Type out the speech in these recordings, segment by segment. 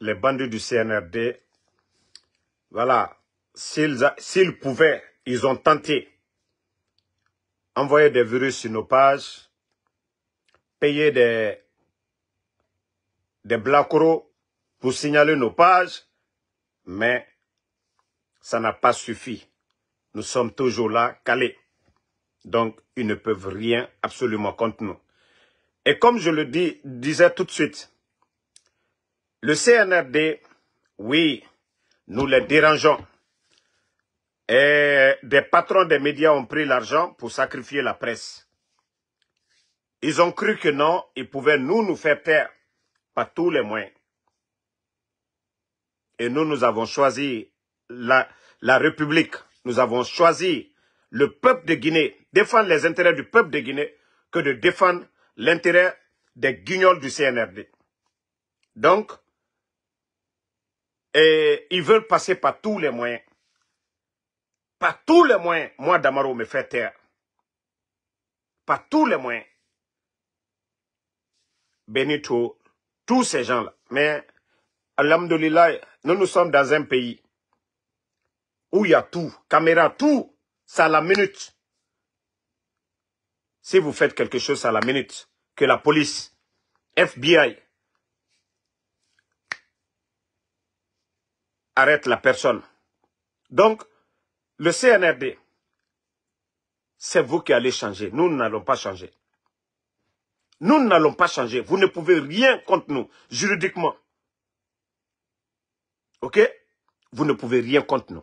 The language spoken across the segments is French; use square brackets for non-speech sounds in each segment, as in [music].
les bandits du CNRD, voilà, s'ils pouvaient, ils ont tenté d'envoyer des virus sur nos pages, payer des, des blacros pour signaler nos pages, mais ça n'a pas suffi. Nous sommes toujours là, calés. Donc, ils ne peuvent rien absolument contre nous. Et comme je le dis, disais tout de suite, le CNRD, oui, nous les dérangeons. Et des patrons des médias ont pris l'argent pour sacrifier la presse. Ils ont cru que non, ils pouvaient nous, nous faire taire par tous les moyens. Et nous, nous avons choisi la, la République. Nous avons choisi le peuple de Guinée, défendre les intérêts du peuple de Guinée que de défendre l'intérêt des guignols du CNRD. Donc, et ils veulent passer par tous les moyens. Par tous les moyens, moi, Damaro, me fait taire. Par tous les moyens. Benito, tous ces gens-là. Mais, Alhamdoulilah, nous nous sommes dans un pays où il y a tout, caméra, tout, ça à la minute. Si vous faites quelque chose à la minute, que la police, FBI, arrête la personne. Donc, le CNRD, c'est vous qui allez changer. Nous n'allons pas changer. Nous n'allons pas changer. Vous ne pouvez rien contre nous, juridiquement. OK Vous ne pouvez rien contre nous.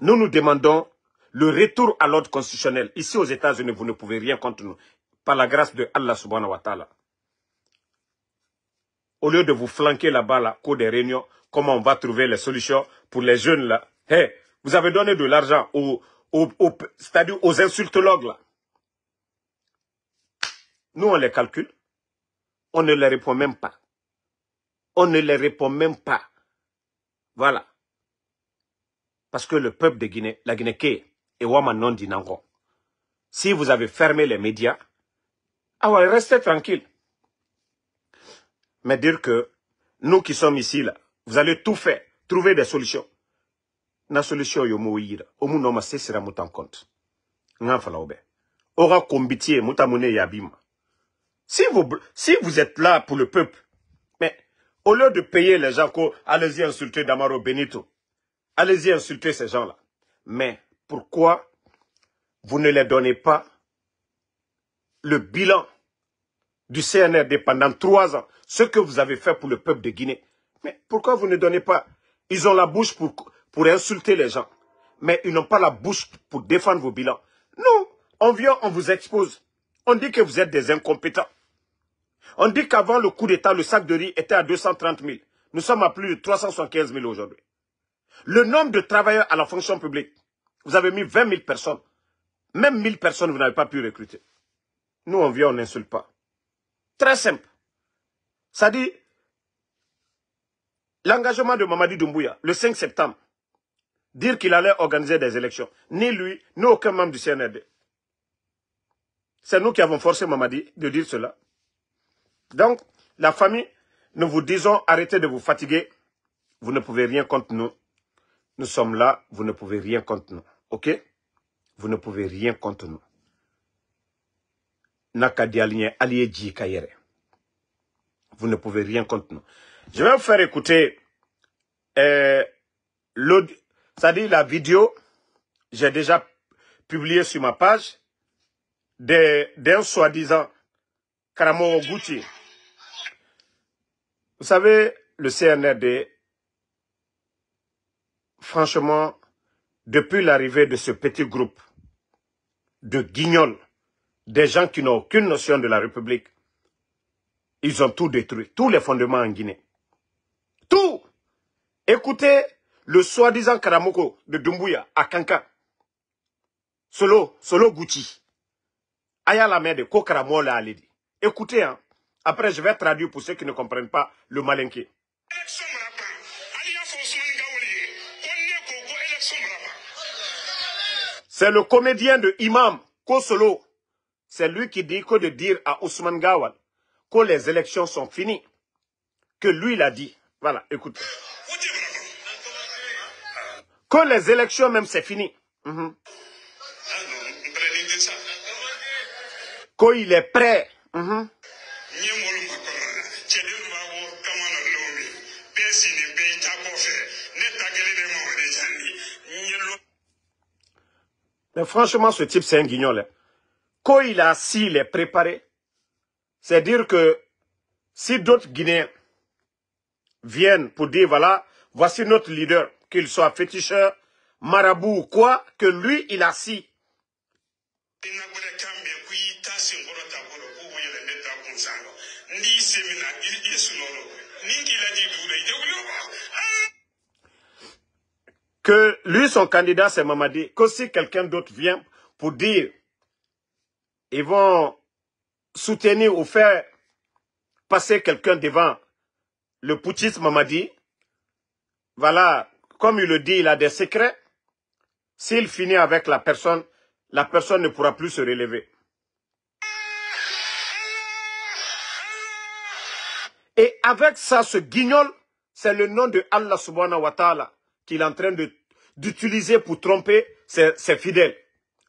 Nous nous demandons le retour à l'ordre constitutionnel. Ici aux États-Unis, vous ne pouvez rien contre nous. Par la grâce de Allah subhanahu wa ta'ala au lieu de vous flanquer là-bas, là, cours des réunions, comment on va trouver les solutions pour les jeunes, là. Hé, vous avez donné de l'argent aux, aux insultologues, là. Nous, on les calcule. On ne les répond même pas. On ne les répond même pas. Voilà. Parce que le peuple de Guinée, la Guinée et Wamanon Dinango, si vous avez fermé les médias, ah ouais, restez tranquille mais dire que nous qui sommes ici, là, vous allez tout faire, trouver des solutions. La solution yo moira, omu au moins en compte. Ngafala obe. Aura yabima. Si vous, si vous êtes là pour le peuple, mais au lieu de payer les gens, allez-y insulter Damaro Benito. Allez-y insulter ces gens-là. Mais pourquoi vous ne les donnez pas le bilan du CNRD pendant trois ans, ce que vous avez fait pour le peuple de Guinée. Mais pourquoi vous ne donnez pas Ils ont la bouche pour, insulter les gens, mais ils n'ont pas la bouche pour défendre vos bilans. Nous, on vient, on vous expose. On dit que vous êtes des incompétents. On dit qu'avant le coup d'État, le sac de riz était à 230 000. Nous sommes à plus de 375 000 aujourd'hui. Le nombre de travailleurs à la fonction publique, vous avez mis 20 000 personnes. Même 1000 personnes, vous n'avez pas pu recruter. Nous, on vient, on n'insulte pas. Très simple. Ça dit, l'engagement de Mamadi Doumbouya, le 5 septembre, dire qu'il allait organiser des élections, ni lui, ni aucun membre du CNRD. C'est nous qui avons forcé Mamadi de dire cela. Donc, la famille, nous vous disons, arrêtez de vous fatiguer. Vous ne pouvez rien contre nous. Nous sommes là, vous ne pouvez rien contre nous. OK Vous ne pouvez rien contre nous. Kayere. Vous ne pouvez rien contre nous. Je vais vous faire écouter euh, l'audio, la vidéo, j'ai déjà publié sur ma page, d'un soi-disant Karamo Gucci. Vous savez, le CNRD, franchement, depuis l'arrivée de ce petit groupe de guignols des gens qui n'ont aucune notion de la République, ils ont tout détruit, tous les fondements en Guinée. Tout Écoutez le soi-disant Karamoko de Dumbuya à Kanka. Solo, Solo Gucci. Aya de Kokaramola Aledi. Écoutez, hein. après je vais traduire pour ceux qui ne comprennent pas le malinqué. C'est le comédien de Imam Kosolo c'est lui qui dit que de dire à Ousmane Gawal que les élections sont finies, que lui il a dit. Voilà, écoute. Que les élections même, c'est fini. Quand mhm. il Qu'il est prêt. Mhm. Mais franchement, ce type, c'est un guignol. Hein. Koïla, il est préparé, c'est dire que si d'autres Guinéens viennent pour dire, voilà, voici notre leader, qu'il soit féticheur, marabout ou quoi, que lui, il a si. Que lui, son candidat, c'est Mamadi. Que si quelqu'un d'autre vient pour dire ils vont soutenir ou faire passer quelqu'un devant le m'a dit. Voilà, comme il le dit, il a des secrets. S'il finit avec la personne, la personne ne pourra plus se relever. Et avec ça, ce guignol, c'est le nom de Allah subhanahu wa ta'ala qu'il est en train d'utiliser pour tromper ses fidèles.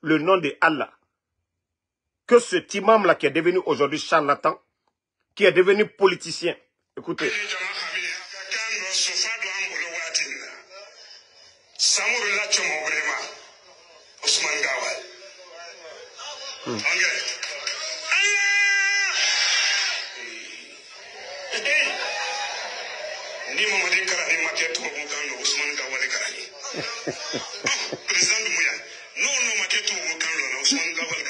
Le nom de Allah que cet imam-là qui est devenu aujourd'hui charlatan, qui est devenu politicien, écoutez. Hmm. [laughs] [laughs]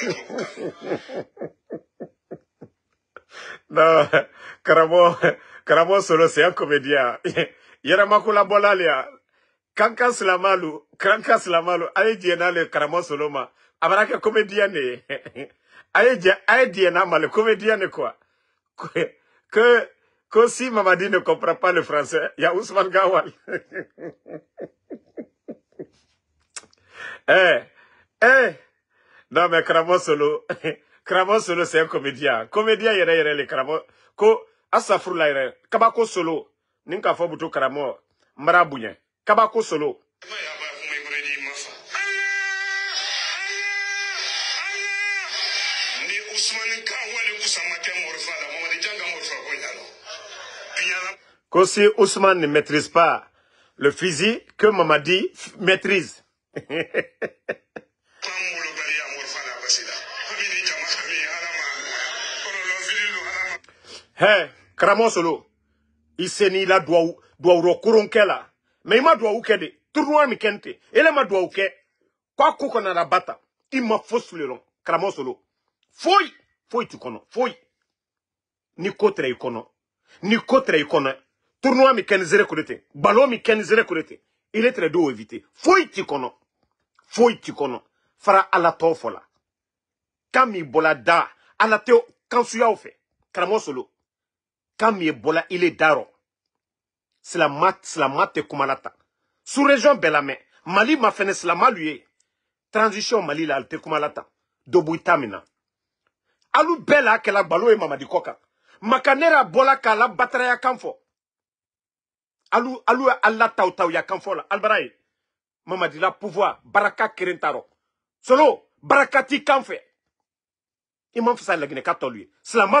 non Karamon karamɔgɔ c'est un un Il y a un kanka de la bolale. Quand c'est karamɔgɔ solo ma a bɛna kɛ komediya le hein. comédien quoi que que si Mamadi ne comprend pas le français il y a Ousmane Gawal [laughs] eh eh non, mais Cravo Solo, Cramon [laughs] Solo, c'est un comédien. Comédien, il y a les Cravo. Ko, là il y Kabako Solo. Ninka Fobuto Cramo, Marabouyen. Kabako Solo. Ko si Ousmane ne maîtrise pas le physique que Mamadi maîtrise. [laughs] He, Kramosolo, solo, Il se n'i la duwawurɔ koron kɛ la. Mais i ma duwawu kɛ de, Ele ma duwawu kɛ, ko la bata. Il ma fosi tun le rɔ, karamɔgɔ solo. t'u kono. foyi. Ni ko tɛrɛ ni ko tɛrɛ i kɔnɔ, turunuwa min zere kurete, ballon min zere kurete, Fara ala tofola. Kami bolada. Ala solo il Bola, il est d'Aro. mat C'est la la kuma sous-région Belamé, mali ma fait la transition mali la ali tɛ kuma alou bela la baloue e mamadi Koka. makanera bola k'a la ya kamfo. Alou alou alu ala taw ya kamfo la alibara mamadi la pouvoir baraka Kirentaro. solo baraka t'i kan Il ma fait ça, ma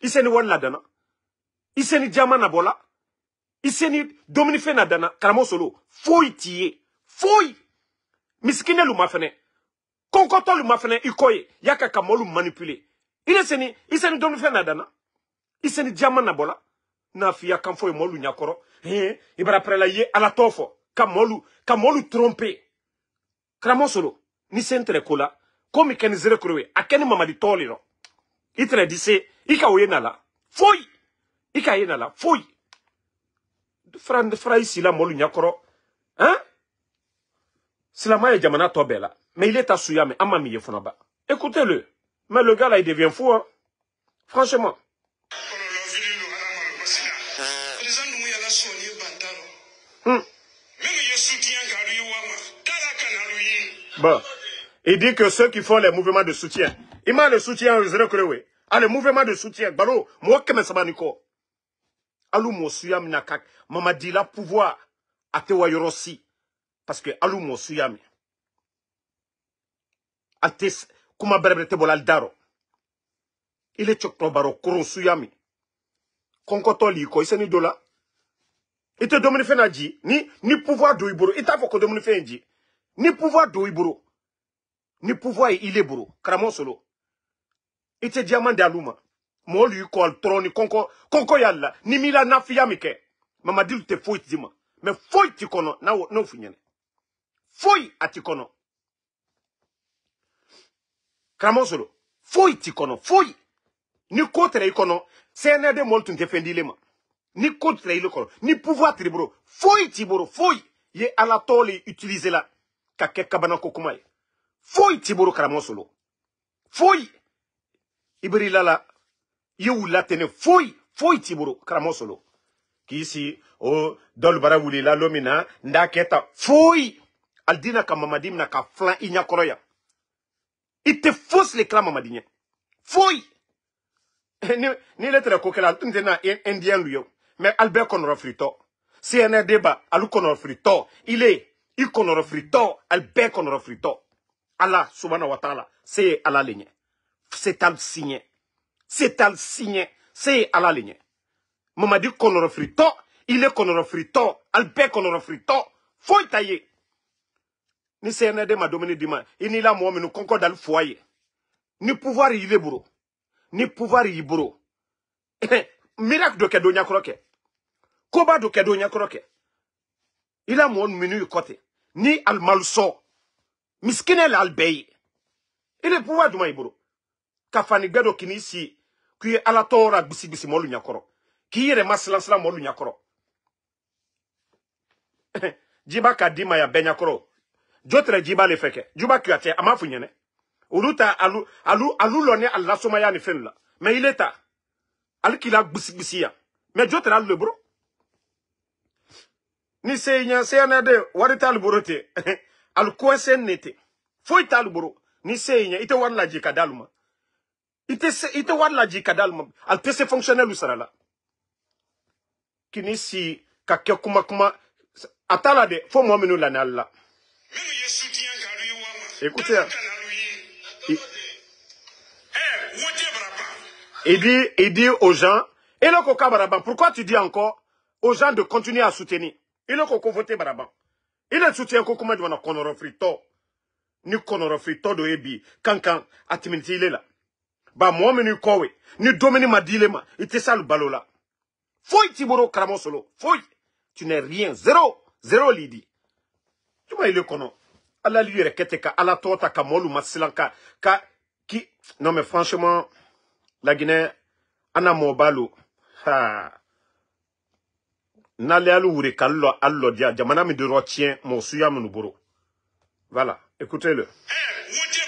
iseni wari ladana iseni jama nabɔla iseni dumunifɛn nadana karamɔgɔ solo Fouy t'i Fouy. foyi misikinɛ lu ma ikoye. kɔnkɔtɔ ma manipule iseni iseni dumunifɛn nadana iseni jama n'a fiya kan molu nyakoro, ɲakɔrɔ hɛn eh, ibarapɛrɛla ye ala tofo. kamolu ka mɔlu trompe solo ni sentre kola, ko la ko mi kɛ mamadi i ka o Fouille na la foyi i ka ye na la foyi fara fara i hein? sila molu Hein han la ye jamana tɔ la mais il est à suya mais an ma là-bas. écoutez le mais le gars là il devient fou hein franchement hmm. Bon, il dit que ceux qui font les mouvements de soutien, il m'a le soutien le aux oui. Alle ah, mouvement de soutien balo mo keme sabaniko alu mo suyam nakak mama dit la pouvoir atewa yorosi parce que alu mo suyam te, kuma berebre te bolal daro ile chokto baro koro suyami konkoto liko iseni dola ite domini fena ni ni pouvoir do iboro ita foko domini fenji ni pouvoir do ni pouvoir ile boro kramo solo It's a diyaman Daluma. Moli ma troni konko y'i yalla. ni mila na Mamadil te kɛ mamadilu Mais foyi tikono nao Na n'o fini, ɲɛna a tikono. Kramosolo. karamɔgɔ solo ni kotre ikono. i c'est cnd mɔli tun ni kotre tɛrɛ ni pouvoir t'i bolo t'i ye ala tole la kaké kabana kabanako kuma ye Ibrilala, il la la fui tiburu, wulila Kisi, de fui, k'i si o dolbara wulila na ka mamadi na ka le kira mamadi Fui. Eh, ni ni le kokela. ko kɛla n tɛ na indien lu ye mɛ ali deba alu ile i frito, albe bɛɛ kɔnɔrɔfiritɔ ala subhanahu wa taala se c'est al signé c'est al signé se à le ligne. mamadi kɔnɔrɔfiritɔ ile kɔnɔrɔfiritɔ alibɛɛ kɔnɔrɔfiritɔ foyi ta ye ni cnd ma domuni dima. il n'i la mɔgɔ minnu kɔnkɔ le foyer ni pouvoir y'i le foyer. ni pouvoir yibro. ni eh, miracle dɔ kɛ do koba dɔ kɛ do ɲakɔrɔ minu i Il a mon menu côté. ni al malso. la al pouvoir du y'i ka gado k'i si ala tɔɔrɔ la bisimisi mɔlu nyakoro k'i yɛrɛ ma silansila mɔlu jiba ka ya benyakoro jotre le feke juba kuyatɛ a m'a uluta alu alu alu lɔni a lasomaya ni fenla mais il est à ali k'i la ya mɛ jotre le bro ni seyi ɲɛ de Warita alu boro ten ali kɔɛsɛn ne ten boro ni ite ite wari laji ka di ali ma ali tɛ se fonctionnɛriw Kini si ka kɛ kuma kuma a t'a la dɛ fo mɔgɔ minnu lani ali la écoutez et hein. Il, dit, il dit aux gens, et le coca Baraban, pourquoi tu dis encore aux gens de continuer à soutenir Il le coco voté Baraban. Il le soutient que comment tu vas dans Konorofrito. Ni Konorofrito de Ebi. Kankan quand, il est là ba moi, min y'i we ni domini madilema ma dile balola i tɛ s'alu balo t'i solo tu n'es rien zéro zéro l'i Tu m'as le kono ala l'i yɛrɛ ka ala tota ka molu masilanka ka ki non mais franchement la Guinée ana mo mɔɔ ha lo haa. n'ale alu wure ka de rotien mon mɔɔ suya voilà écoutez le. Hey, eh,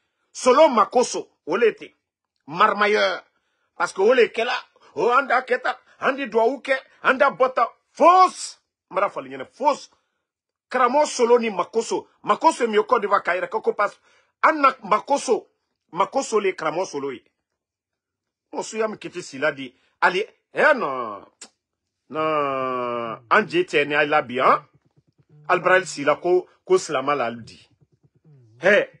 Solo Makoso, olete, marmailleur, parce que ole kela, o oh, anda keta, andi douaouke, anda bota, fausse, mara falignene, fausse, Kramo solo ni Makoso, Makoso mioko deva kaira, koko pas, anak Makoso, Makoso le kramo solo ye. Mon kiti sila di, ali, eh non, non, anje tene bi, bien, albrail sila ko, ko la eh,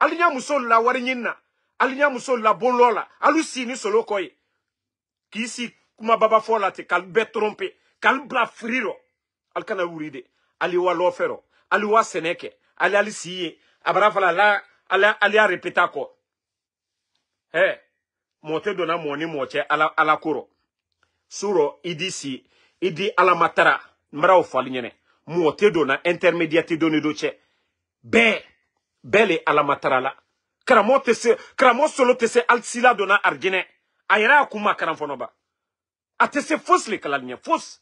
Alinya musola la wari ɲini na la bolola, ni solo koy si kumababa Baba la te trompe k'ali friro, al aliwa hali kana wuri de ali wa seneke, ali alisi, wa sɛnɛ kɛ la, hali fala ala ala a kɔ ala si idi alamatara dona do che, Belle et alamatara la karamɔgɔ solo tese se Sila donna arijinɛ a koumakranfonoba. a tese se le kalali fosse.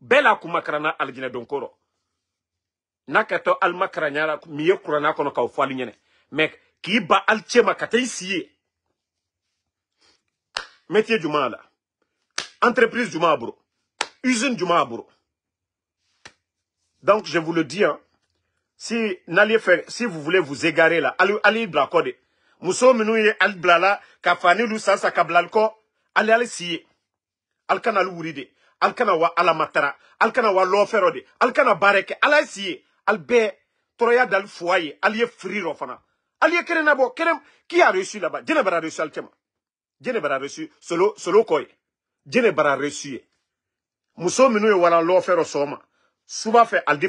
Belle bɛɛ la d'onkoro. Nakato don n'a la min ye ba métier entreprise du mal usine du mal donc je vous le dis hein, si n'allez faire, si vous voulez vous égarer là, allez, allez bla kode. Muso minu ye al blala lu sasa Kablalko, allez allez Al kana louride, al kana wa alamatara, matara, al kana wa lo al kana bareke, allez si, Al be, troya dal foyer, allez friro fana. Allez kere bo kerem, qui a reçu là-bas? Djene bara reçu al tema. Djene bara reçu, solo, solo koye. Djene bara reçu Muso minu ye wala fero soma. Souba fait al de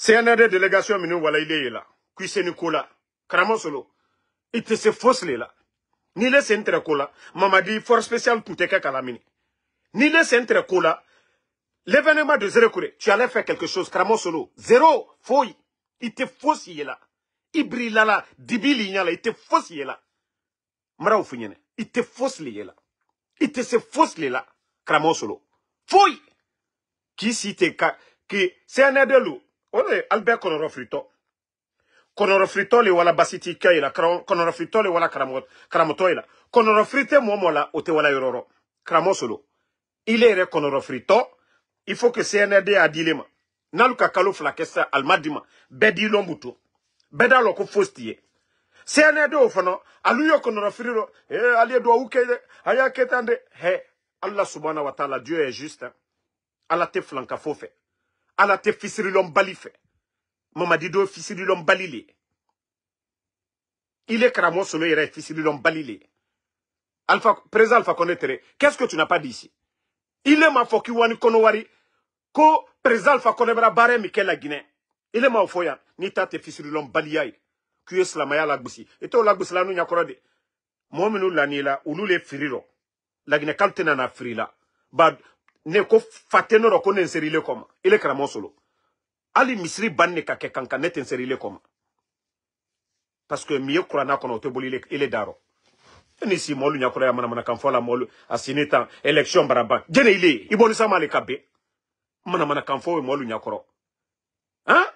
CNRD délégation minou wala idée là, qui c'est se ni ko la karamɔgɔsolo se fosi le n'i le sen tɛrɛ ko la mamadi force spéciale tun tɛ n'i le l'événement de zéro couré. tu allais faire quelque chose Solo. zéro Fouille. Il était fausse là. Ibrilala, Il là. la dibi là. ɲɛ il i tɛ là. Il te maraw là, ɲɛnɛ Fouille. Qui C'est se si te ka ole albert konɔrɔ firitɔ konɔrɔ firitɔ le wala basitikɛ ye la les le wala karamɔgɔtɔ moi moi momola au tɛ mɔɔ o wala solo ile est il faut que cnd a dilema. Naluka n'alu ka kalo fila kɛ sisan alima di ma bɛɛ Aluyo lɔn b'u ali do wa taala dieu est juste hein. Alla te filan ala te fisirilɔn bali mon ma do fisirilɔn bali le il est cramé solo yɛrɛ ye fissure bali alpha présent alpha connaître qu'est ce que tu n'as pas dit ici il est m'a foki qui wani wari ko prés alpha connaître barre barème la guinée il est m'a foya. n'i ta te fisirilɔn baliya ye la maya la lagosi Et t'o la n'u nous l'année Moi où nous ou frirons le guinée quand laginɛkan na frila. Bad ne ko fa tɛ ne ko ne n serile kɔ ma i solo ali misri ban ne ka kɛ kan ne serile comme parce que mieux ye kuranna kɔnɔ o tɛ boli i le da rɔ e ni si mɔlu ɲakɔrɔ ya manamanakan fɔ la mɔlu a sini tan élection bara Gene il ile i bɔli sa ma le ka ben manamanakan fɔ ye mɔlu ɲakɔrɔ hein?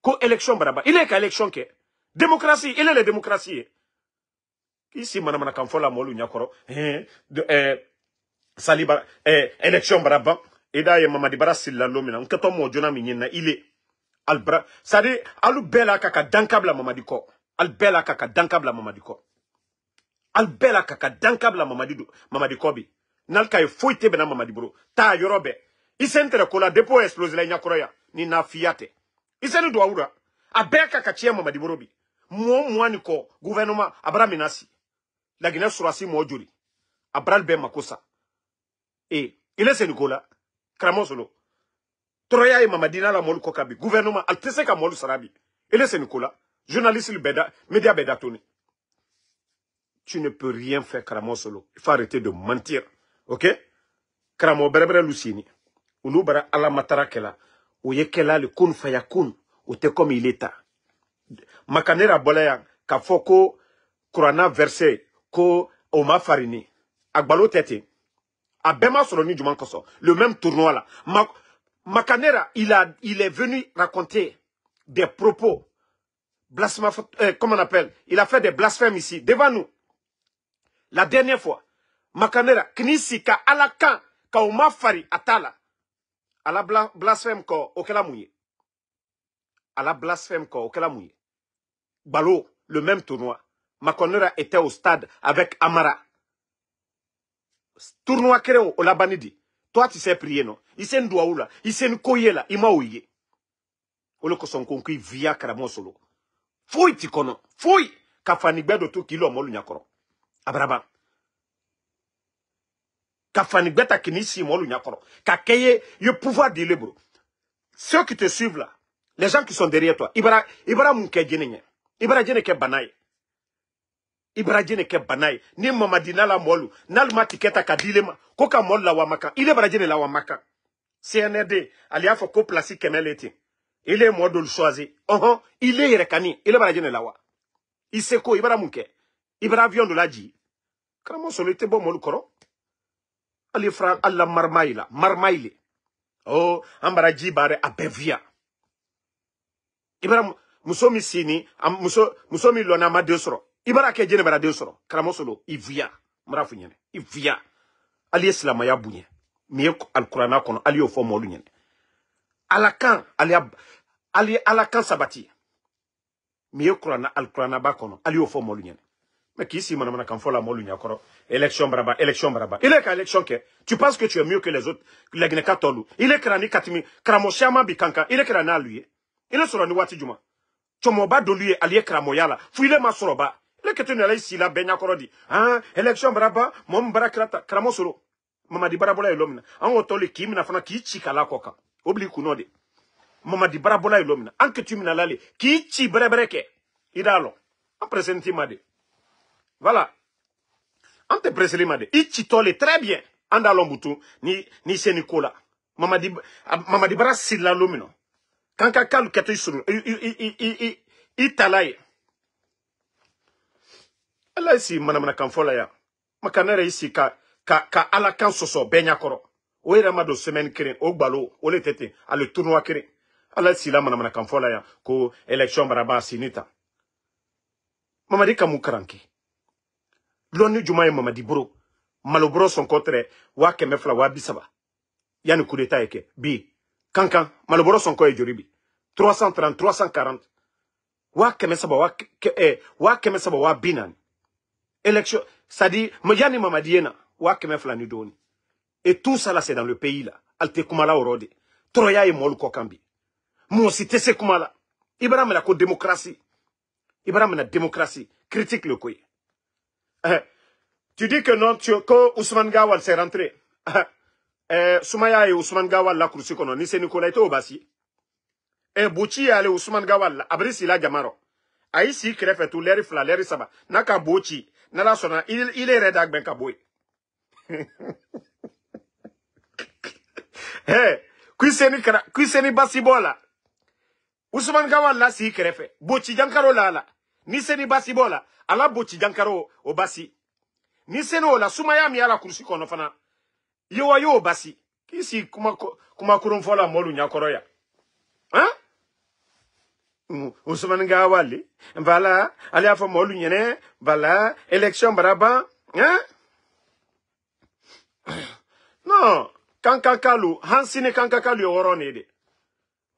ko élection baraba Il est ka que démocratie il est le démocratie ye mana mana kan fɔ la mɔlu ɲakɔrɔ hein de, eh, Saliba, eh, election bara ye mamadi bara silila lo na ile Albra sadi alu kaka la dankabla Mamadiko. danka bila Mamadiko. kɔ kaka bɛɛ Mamadikobi. Nalka danka bila mamadi kɔ ali bɛɛ la ka danka bi nalkay la depo explose la ni na fiyate. i do awura a bɛɛ ka ka tiɲɛ mamadi bolo bi mo gouvernement Abra bara La surasi et eh, il est ce Nicolas, Kramon solo Troya et mamadina la Molu kokabi, gouvernement al Teseka Sarabi. Sarabi, il sara bi journaliste le média media beda tu ne peux rien faire Kramon solo il faut arrêter de mentir ok Kramon bɛrɛbɛrɛ Lucini, Ou nous bara ala la kɛla Ou le kun fayakun ou te comme il est ta makanera Bolaya, Kafoko, k'a fɔ ko kurana ko o farini à le même tournoi là Makanera il a il est venu raconter des propos blasphème euh, comment on appelle il a fait des blasphèmes ici devant nous la dernière fois Makanera Knisika, ka ala atala ala la blasphème ko o a la blasphème ko o Balo le même tournoi Makanera était au stade avec Amara tournoi créé au Labanidi. toi tu sais prier non Il sait n duwawu Il i se n ko ye ma le kosɔn via n k'i t'y solo foyi t'i kɔnɔ foyi ka fanigbɛ dɔ to k'i lɔ mɔlu ɲɛkɔrɔ kinisi molu nyakoro. pouvoir du libre ceux qui te suivent là les gens qui sont derrière toi Ibrahim, ibara i bara mun kɛ jeni i baraje ne kɛ bana ni mamadi n'ala mɔlu Nalma tiketa kadilema. ta ka maka ma ile baraje ne lawama kan cnd ale y'a ko plasi kemeleti. ile ye choisi. dolu choise ile irekani, ile baraje ne lawa i ibra ko i bara laji karamɔgɔ sɔlɔ i ali fra alla marmaila. la Oh, le bare abevia. Ibra musomi muso sini muso muso min ibara bara kɛ jɛnɛ baraden sɔrɔ solo ivia viya nyene bara f'u ɲɛnɛ i viya hali e ye silamaya ala kan ala kan sabati min ye kuranna ba kɔnɔ hali mais qui ici manamana kan fola la élection braba, élection braba, il est qu'à tu penses que tu es mieux que les autres les gneka il est crani katimi kramo bikanka il est krana lui il est sur ni wati du chomo Tu m'as lui de lui, le nala i ici la ɲakɔrɔ hein election braba, ba mɔɔ min kramo solo mama di mamadi na an k'o le k'i fana k'i kala kɔ mama mamadi an ketu tumina le k'i ci an presenti voilà an te preseli made. ichi tole très bien andalo d'a ni ni se ni ko la mamadi mamadi bara sila lɔ min na k'an ka i i i i i ala ici, sigi manamanakan fɔ ka ka ka ala kan benya koro. ɲɛkɔrɔ o semen ma don semaine kelen o le ale tournoi kire. ala si la la yan ko élection baraba sinita. mamadi kamu karanke lɔnni juman mamadi bro. Malobro son kotre waa kɛmɛ fila bi kudeta eke. bi kankan malobro son ye trois bi 330 340 waa kɛmɛ saba ke eh, saba waa bi élection. C'est-à-dire, Mamadiena, Wakeme Et tout ça là, c'est dans le pays là. Alte Kumala Orode. Troya et Mol Kokambi. c'est Tese Kumala. Ibrahim la démocratie. Ibrahim la démocratie. Critique le Koye. Eh, tu dis que non, tu, que Ousmane Gawal s'est rentré. Eh, eh, Soumaya et Ousmane Gawal la kursi kono. Ni c'est Nicolas et Obasi. Et eh, Bouchi est allé Ousmane Gawal. Abris il a Gamaro. Aïssi crève tout l'air fla, l'air saba. Naka Bouchi n'ala sona, il il da gbɛn ka basibola yen hɛ si kara kuiseni basi la si jankaro la la ni seni basi ala bochi jankaro o basi ni c'est no la sumaya ala kursi kɔnɔ fana y'o basi Qui si kuma molu nyakoroya. Hein? Voilà. gawali bala ali molu nyene baraba hein [coughs] non kankakalu hansine kankakalu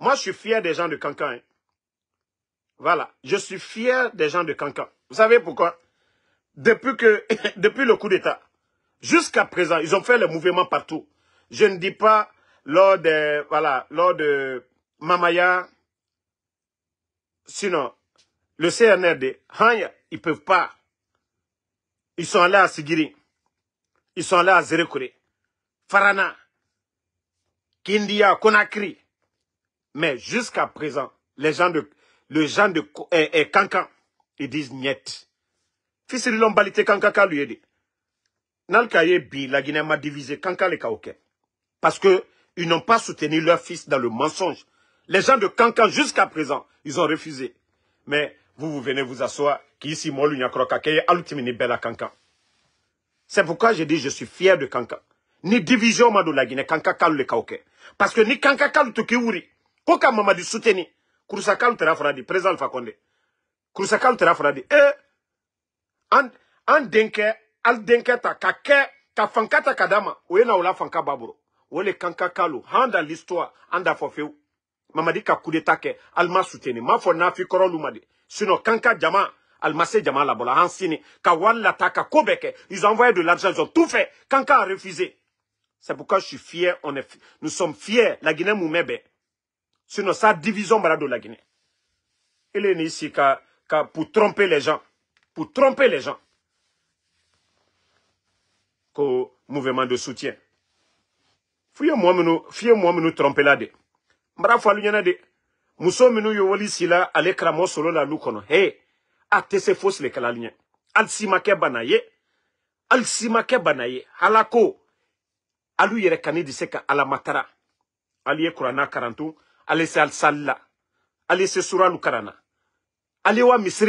moi je suis fier des gens de cancan hein. voilà je suis fier des gens de cancan vous savez pourquoi depuis que [coughs] depuis le coup d'état jusqu'à présent ils ont fait le mouvement partout je ne dis pas lors de voilà lors de mamaya sinon, le CNRD, ils ne peuvent pas. Ils sont allés à Sigiri. Ils sont allés à Zerekure. Farana. Kindia, Conakry. Mais jusqu'à présent, les gens de, le gens de eh, eh, Kankan, ils disent niet. Fils de l'ombalité Kankan lui a dit. Nalkaye bi, la Guinée m'a divisé Kankan et Kaoké. Parce qu'ils n'ont pas soutenu leur fils dans le mensonge. Les gens de Kankan jusqu'à présent, ils ont refusé. Mais vous, vous venez vous asseoir, qui ici, moi, ni bella Kankan. C'est pourquoi j'ai dit, je suis fier de Kankan. Ni division, m'a la Guinée, Cancan, kalu le kaoke. Parce que ni Cancan, kalu toki wuri. Koka mama di souteni. Kourousa kalu terafradi, président Alpha Condé. Kourousa kalu terafradi. Eh, en al denke ta, kake, ka fankata kadama. Oye na la fanka baburo. le Cancan, kalu. Handa l'histoire, handa fofeu mamadi ka coup d'état ali ma suteni m'a fɔ nafi Koronou ma Sinon, Kanka jama ali se jama la sini ka wari lata kobeke ils ont envoyé de l'argent ils ont tout fait Kanka a refusé c'est pourquoi je suis fier nous sommes fiers la guinée Moumebe. sinon ça division bara la guinée il est ici pour tromper les gens pour tromper les gens Qu'au mouvement de soutien fiye moi nous, tromper la dedans n bara fɔ de muso solo la Lukono. he a tɛ se fosi le kala alu al hali si banaye halako alu yɛrɛ kani de se ka ala matara ali ye kuranna karantu ali se alisali la allez se wa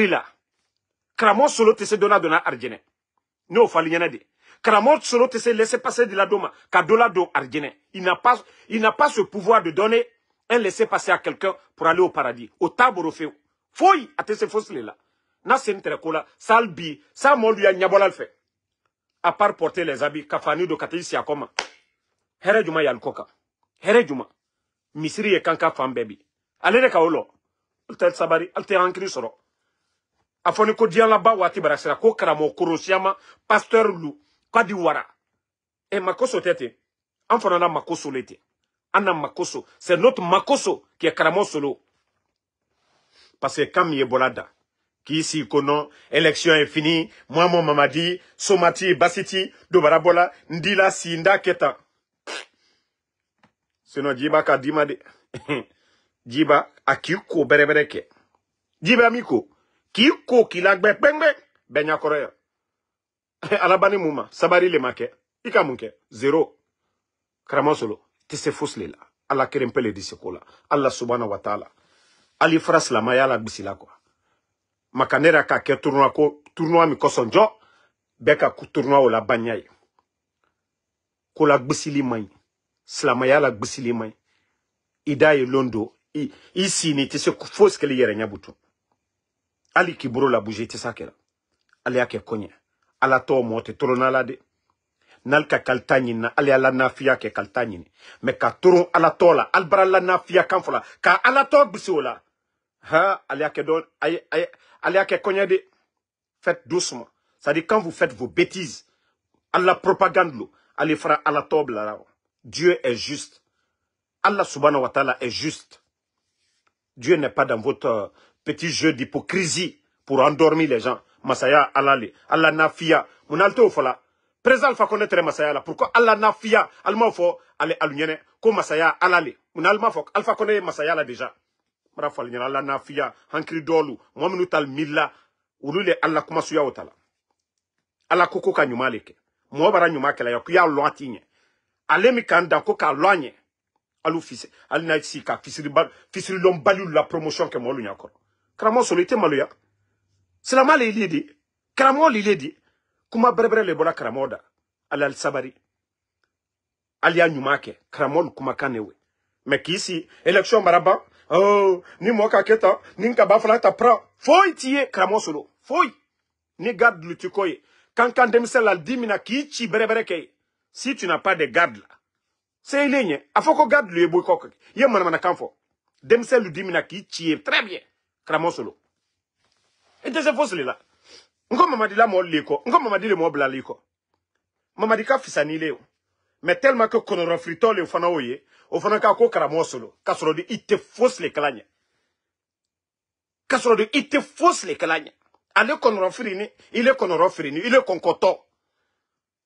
la solo te se donna donna n'o Falunyanade. ɲɛna de Karamot Solo laisser passer de la Doma, Kadola do Arjene. Il n'a pas, il n'a pas ce pouvoir de donner un laisser passer à quelqu'un pour aller au paradis. Au taborofeu. Foy, à tes fossiles là. N'a c'est une salbi, ça mon lui nyabola fait. À part porter les habits, kafani do katéi si akoma. Here juma yalkoka. Here juma. Misri et kanka fambebi. Allez le kaolo. Altel sabari, alte ankri soro. Afoni ko diyan laba wati barasira ko karamo korosiyama pasteur lu kadiwara. E eh, makoso tete. Anfona makosolete Anna Makoso. C'est notre Makoso qui est Karamo Parce que Kam bolada, qui ici connaît, élection est finie, moi mon dit Somati, Basiti, Dobarabola, Ndila, Sinda, Keta. Sinon, jiba Kadima de. [laughs] Djiba, Akiko, berebereke. Djiba Miko, Kiko, kilagbe bengbe. benya korea. [laughs] Alabani muma Sabari le make, Ika Munke, zéro. Kramosolo tɛ se la ala kelen di seko la ala subahana wa taala Ali fras la bisila kuwa makanera ka ke tournoi ko tournoi mi kosɔn beka ka la baniya ko la gbisili la gbisili man e londo, isini da ye lon la bouger i tɛ a kɛra ala y'a kɛ la de nalka kaltanyina ali ala nafia ke ke kalita ɲini ka ala tola la la ka ala tɔ ha ali y'a kɛ dɔn de faites doucement c'est à dire quand vous faites vos bêtises ala propagande lo ali fara ala tobla la Dieu est juste Allah subhanahu wa ta'ala est juste Dieu n'est pas dans votre euh, petit jeu d'hypocrisie pour endormir les gens masaya ala le ala nafia mon alto fola président alpha connaître tɛrɛ pourquoi Allah n'a fiya alimaw alunyene ale ko masaya ala le muna alima fɔ alpha déjà mara fɔ Allah n'a fiya Hankri dɔɔlu mila minnu Allah milila olu le ala la ala ko ka ɲuman k'an la promotion ke mɔɔlu ɲa kɔrɔ karamɔgɔ solo maloya dit. le kuma brebre le bora kramoda. alal sabari alia nyumake Kramon kɛ kanewe kumakan si election baraba oh, ni moka ka ni ka ba ta pra foyi solo foi ni garde lutiko quand kankan Demsel al Dimina Kichi brebre k'i ti si tu n'as pas de garde là, c'est ligne Afoko a garde lui ye bɔ i kɔ i ye manamanakan k'i très bien karamɔgɔ solo et tɛ se fosi n ko mamadi la mɔɔ le kɔ n ko le mɔɔ bila le qu'à mamadi ka fisa ni le le fana oye, ye fana ka ko solo Kasoro de i le kala Kasoro di sɔrɔ de il est le kala Alle ale kɔnɔrɔfiri ile kɔnɔrɔfiri ni ile kɔnkɔtɔ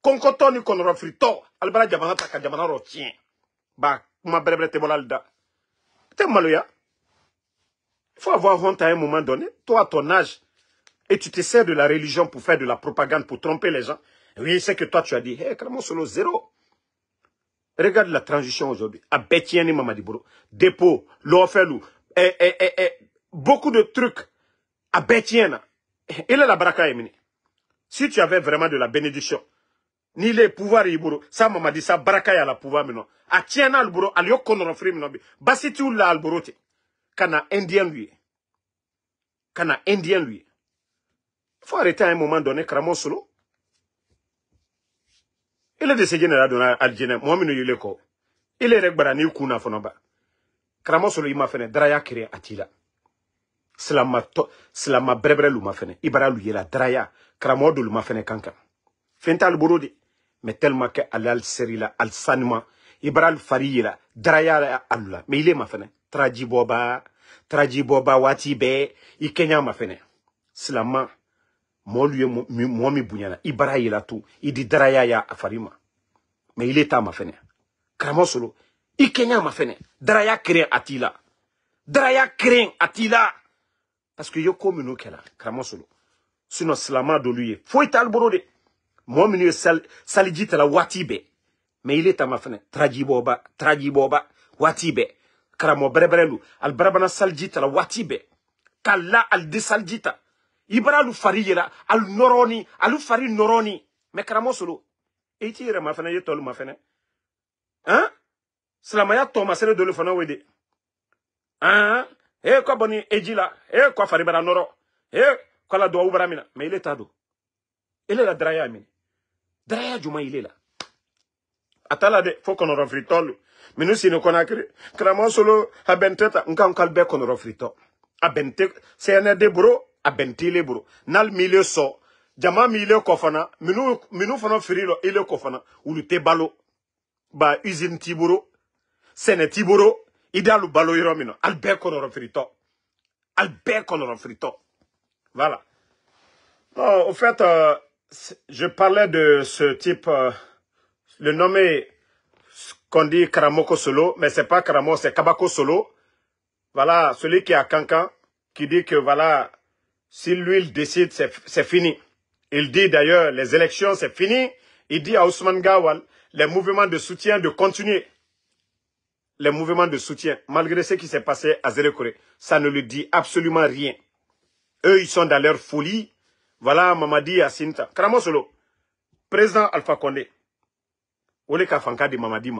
kɔnkɔtɔ ni kɔnɔrɔfiritɔ ale ta ka ba il faut avoir honte à un moment donné toi ton âge et tu te sers de la religion pour faire de la propagande, pour tromper les gens. Oui, c'est que toi, tu as dit, hé, hey, Solo, zéro. Regarde la transition aujourd'hui. À Betiani Mamadiboro, Dépôt, Lofelou, eh eh, eh, eh, beaucoup de trucs à Betiana. Il est la baraka mini. Si tu avais vraiment de la bénédiction, ni les pouvoirs iburo, ça Mamadi, ça, baraka ya la pouvoir maintenant. A tiena le buro, al yok konon tu la al Kana indien lui. Kana indien lui. Il faut arrêter un moment donné Kramosulu. Solo. Il est de ce général de l'Algérie, Mohamed Yuleko. Il est regbara ni kuna fonoba. Kramon Solo, il m'a fait draya kire atila. Slama to, m'a brebre lou m'a fait. Ibara yela draya. Kramon dou m'a fait kanka. Fental borodi. Mais tellement que al serila, al sanma. Ibara fari Draya alula. Mais il est m'a fait. Traji boba. Traji boba wati be. Ikenya m'a fait. mɔlu ye mɔgɔ min bonyana i bara y'i di daraya y'a a fari ma mɛ ile t'a ma fɛnɛ solo i kɛɲa ma fɛnɛ daraya keren a t'i la daraya keren a t'i la parce que i ye ko minnu kɛla karamɔgɔ solo sinɔ silama dolu ye foyi t'ali bolo de mɔgɔ sal, saliji tala waati bɛɛ ile t'a ma fɛnɛ tarajibɔba tarajibɔba waati bɛɛ karamɔgɔ bɛrɛbɛrɛ lo alibarabana saliji tala waati bɛɛ ka la alidi saliji Ibra lu alu fari yela al noroni, alu fari noroni, me karamɔgɔ solo i t'i yɛrɛ ma Hein? i ye tɔlu ma fɛnɛ de e ko boni ejila e ko fari bara noro, e eh, kɔ la duwawu bara mina mɛ ile ta do ile la draya minɛ Draya juma ile la de t'a la dɛ fo kɔnɔrɔfiri mais nous si nous karamɔgɔ solo a bɛn tɛ ta nka n kali de a bentile nal milio so jama milio kofana. minu minu fana firilo ile kofana, ulute balo ba usine tiburo. sene tiburo. idalu balo yoro mino Albert be frito. ro firito frito. voilà bon au fait euh, je parlais de ce type euh, le nommé qu'on dit Karamoko Solo, mais c'est pas Karamo, c'est Kabako Solo. Voilà, celui qui a à qui dit que voilà, si il décide, c'est fini. Il dit d'ailleurs, les élections, c'est fini. Il dit à Ousmane Gawal, les mouvements de soutien de continuer. Les mouvements de soutien, malgré ce qui s'est passé à Zérekoré, ça ne lui dit absolument rien. Eux, ils sont dans leur folie. Voilà Mamadi Assinta. Solo, président Alpha Condé. Ole Kafanka de Mamadi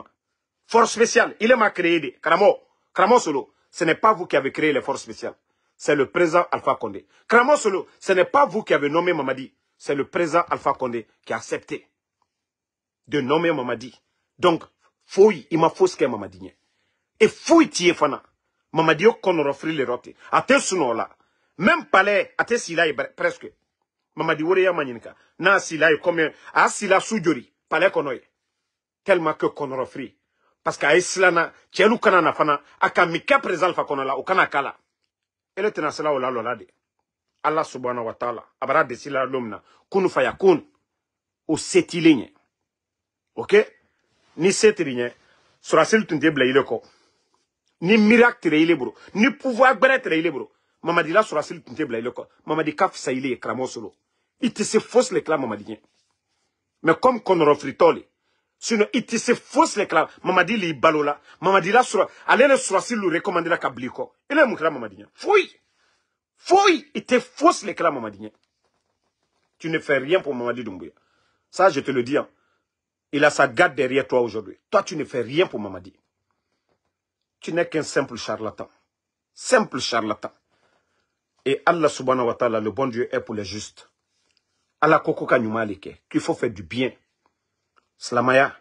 Force spéciale, il est ma créé. Karamo, Solo, ce n'est pas vous qui avez créé les forces spéciales c'est le président Alpha Condé. cramon Solo, ce n'est pas vous qui avez nommé Mamadi, c'est le président Alpha Condé qui a accepté de nommer Mamadi. Donc, fouille, il m'a faux que Et fouille tiye fana. Mamadi oh, qu'on aura offert les rotes. A tel Même palais, à presque. Mamadi Oreya Maninka. Na sila est Asila A a soujori. Palais qu'on Tellement que kono aura Parce qu'à Islana, Tchelou Kanana Fana, à Kamika présent Alpha Condé a kala. Kanakala. Elle est sira ou la lolade. Allah subhanahu wa taala Abra bara desi la don na kunu faya o ni seti tiri ɲɛ sɔrasili tun ni mirak tire ilibro. ni pouvoir grenetre tɛrɛ bro. mamadi la surasil tun tɛ bila di mamadi kaf fisa solo se fosi le kila mamadi mais comme kɔnɔrɔfiritɔ Sinon, il te fausse l'éclat. Mamadi balola. mamadi il mama dit, la mamadi la le ale si la kabliko, Il est la mamadi fouille, Fouille Il te fausse mamadi tu ne fais rien pour mamadi Doumbouya ça je te le dis hein. il a sa garde derrière toi aujourd'hui toi tu ne fais rien pour mamadi tu n'es qu'un simple charlatan simple charlatan et Allah subhanahu wa ta'ala le bon Dieu est pour les justes Allah koko kanyuma qu'il faut faire du bien slamaya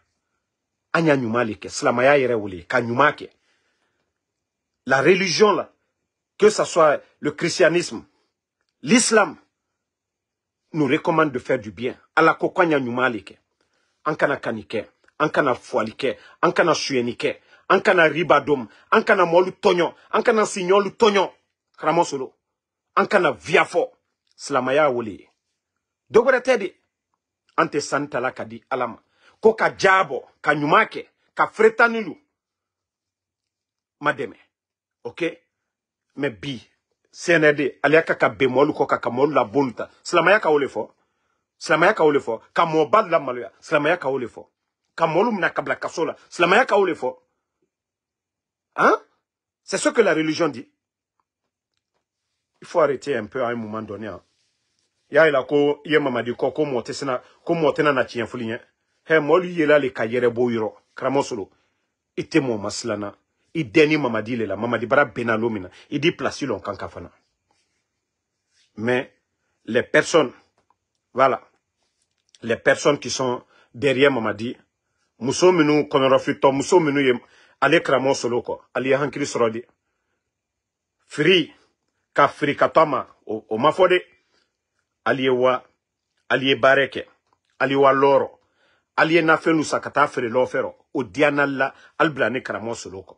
Anya slamaya slamaya le la religion que ce soit le christianisme l'islam nous recommande de faire du bien ala la k'an Ankana kanike. ankana fualike. ankana suenike ankana kɛ ankana molu ankana ankana riba dom an kana mɔlu tɔɲɔ an Koka jabo, kanyumake, ka mademe, ma ok me bi cnd aliaka ka ka bɛn mɔlu la bonta. ka mɔlu labolu ta silamaya ka o le ka hein c'est ce que la religion dit il faut arrêter un peu à un moment donné hein. y'a la ko i ko mɔɔ ko mɔɔ na chien folien. Hein he moli yela le ka kramosolo, yɔrɔ solo i était mon i mamadi le la mamadi bara benalomina i di plasi lon kankafana mais les personnes voilà les personnes qui sont derrière mamadi muso minnu kɔnɔrɔfitɔ muso minu ye ale solo kɔ ale ye fri sɔrɔ de ka fri ka to o ma wa ali ye nafɛn nu sa ka taa feere lɔ fɛrɔ o diyanali la ali bila ne karamɔgɔ solo kɔ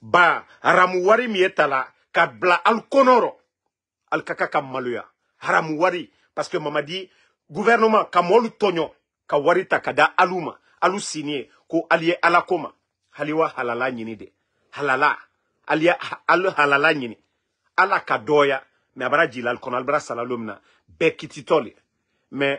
ba haramu wari min ye tala ka bila ali kɔnɔrɔ ali ka ka ka maloya haramu wari paske que mamadi gouvernement ka mɔlu tɔɲɔ ka wari ta ka da alu ma alu sini ye ko ali ye ala ko ma haliwa halala ɲini de halala ali alu halala ɲini ala ka dɔya mɛ a bara jila ali kɔnɔ ali bara sala lo min bɛɛ kititɔ le mais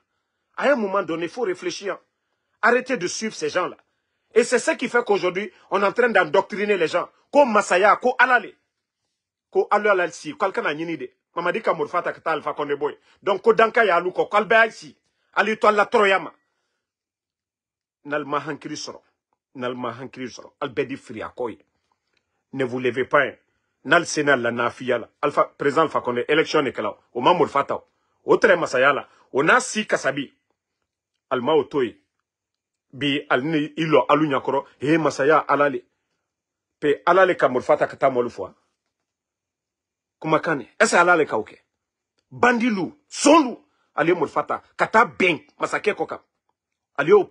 à un moment donné, il faut réfléchir. Arrêtez de suivre ces gens-là. Et c'est ce qui fait qu'aujourd'hui, on est en train d'endoctriner les gens. Ko Masaya, ko Alale. Ko Alalsi, quelqu'un a une idée. Mamadi Kamurfa Takta Alpha boy. Donc, ko Danka ya Yaluko, ko Albeaisi. Ali la Troyama. Nalma Hankiri Soro. Nalma han di Albedi koye. Ne vous levez pas. Hein. Nal Sénal la nafiya. Alpha, présent Alpha Kone, élection Nekala. Au Mamour Fata. Au Masayala. On si Kasabi. alima o bi ali ni i lɔ alu he masaya ala pe alale le ka morifa ta ka taa mɔli fɔ kumakan ne ɛsɛ ala le bandilu sonlu alio murfata morifa ta ka taa bɛn masakɛ kɔ kan ale y'o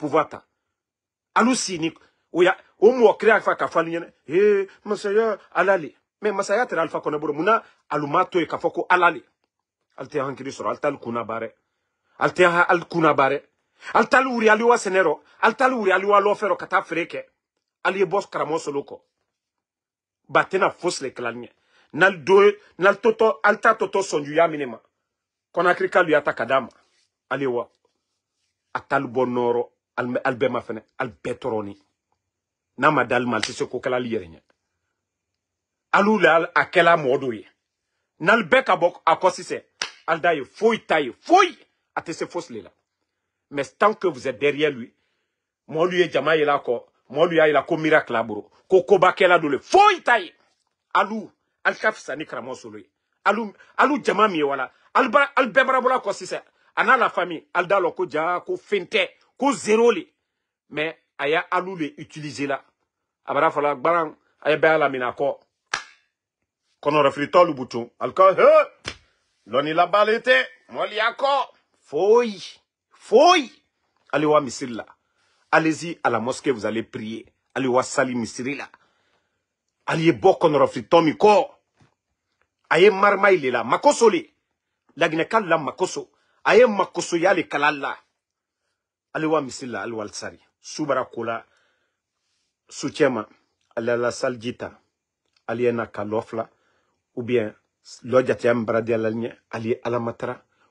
alu si o ya o mɔ kira fa ka fɔ ali he masaya ala me masaya tɛra alfa kɔnɛ bolo munna alu m'a to yen k'a fɔ ko ala le ali tɛ hankiri sɔrɔ ali tɛ ali kunna baarɛ bare tɛ altaluri aliwa senero altaluri aliwa lofero ka taa feere kɛ ali ye bɔ karamɔgɔ solo kɔ ba tɛna fosi le kilali ɲɛ nali do nali totɔ ali t'a tɔtɔ sɔnjuya mine ma kɔnakiri kalu y'a ta ka d'a ma ali wa a tali bɔ nɔɔrɔ ali bɛɛ n'a ma d'ali ma ali tɛ se ko kɛlali yɛrɛ ɲɛ alu la a kɛla mɔgɔ dɔ ye n'ali bɛɛ ka bɔ a ye foyi t'a ye foyi se fosi la mais tant que vous êtes derrière lui lui et jama il a moi lui il ko miracle a bolo ko baké là le faut y ye alu al kaf fisa ni karamɔgɔ alou, alou alu jama voilà, wala al bebra bɛɛ barabɔla si la famille alda loko dia, ko ja ko finte, ko zéro mais aya alou le utiliser la a aya fɔla la minako. ye bɛɛ lamina a kɔ kɔnɔrɔfili tɔlu butun l'on moi Foi. Allez voir Misrila. Allez-y à la mosquée, vous allez prier. Allez voir Sali Misrila. Allez bokonoro fritomi ko. Aye marma il est là. Makoso La la makoso. Aye makoso ya kalala. Allez voir Misrila, allez voir Sari. Subara kula Soutiema. Allez la Saljita. Allez à kalofla. Ou bien, l'odjate ambradia la Allez à la Matra.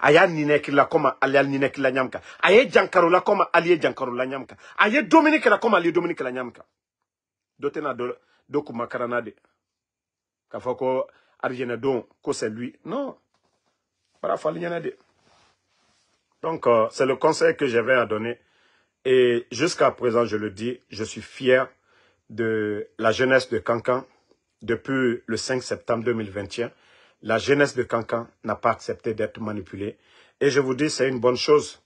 Aïe y'a la koma Aïe y'a ninɛkilila ɲam aye a ye jankarola koma ali ye jankarola ɲam kan dominikila koma ali dominikila domuni k'a c'est lui non donc euh, c'est le conseil que j'avais à donner et jusqu'à présent je le dis je suis fier de la jeunesse de Cancan depuis le 5 septembre 2021 la jeunesse de Cancan n'a pas accepté d'être manipulée. Et je vous dis, c'est une bonne chose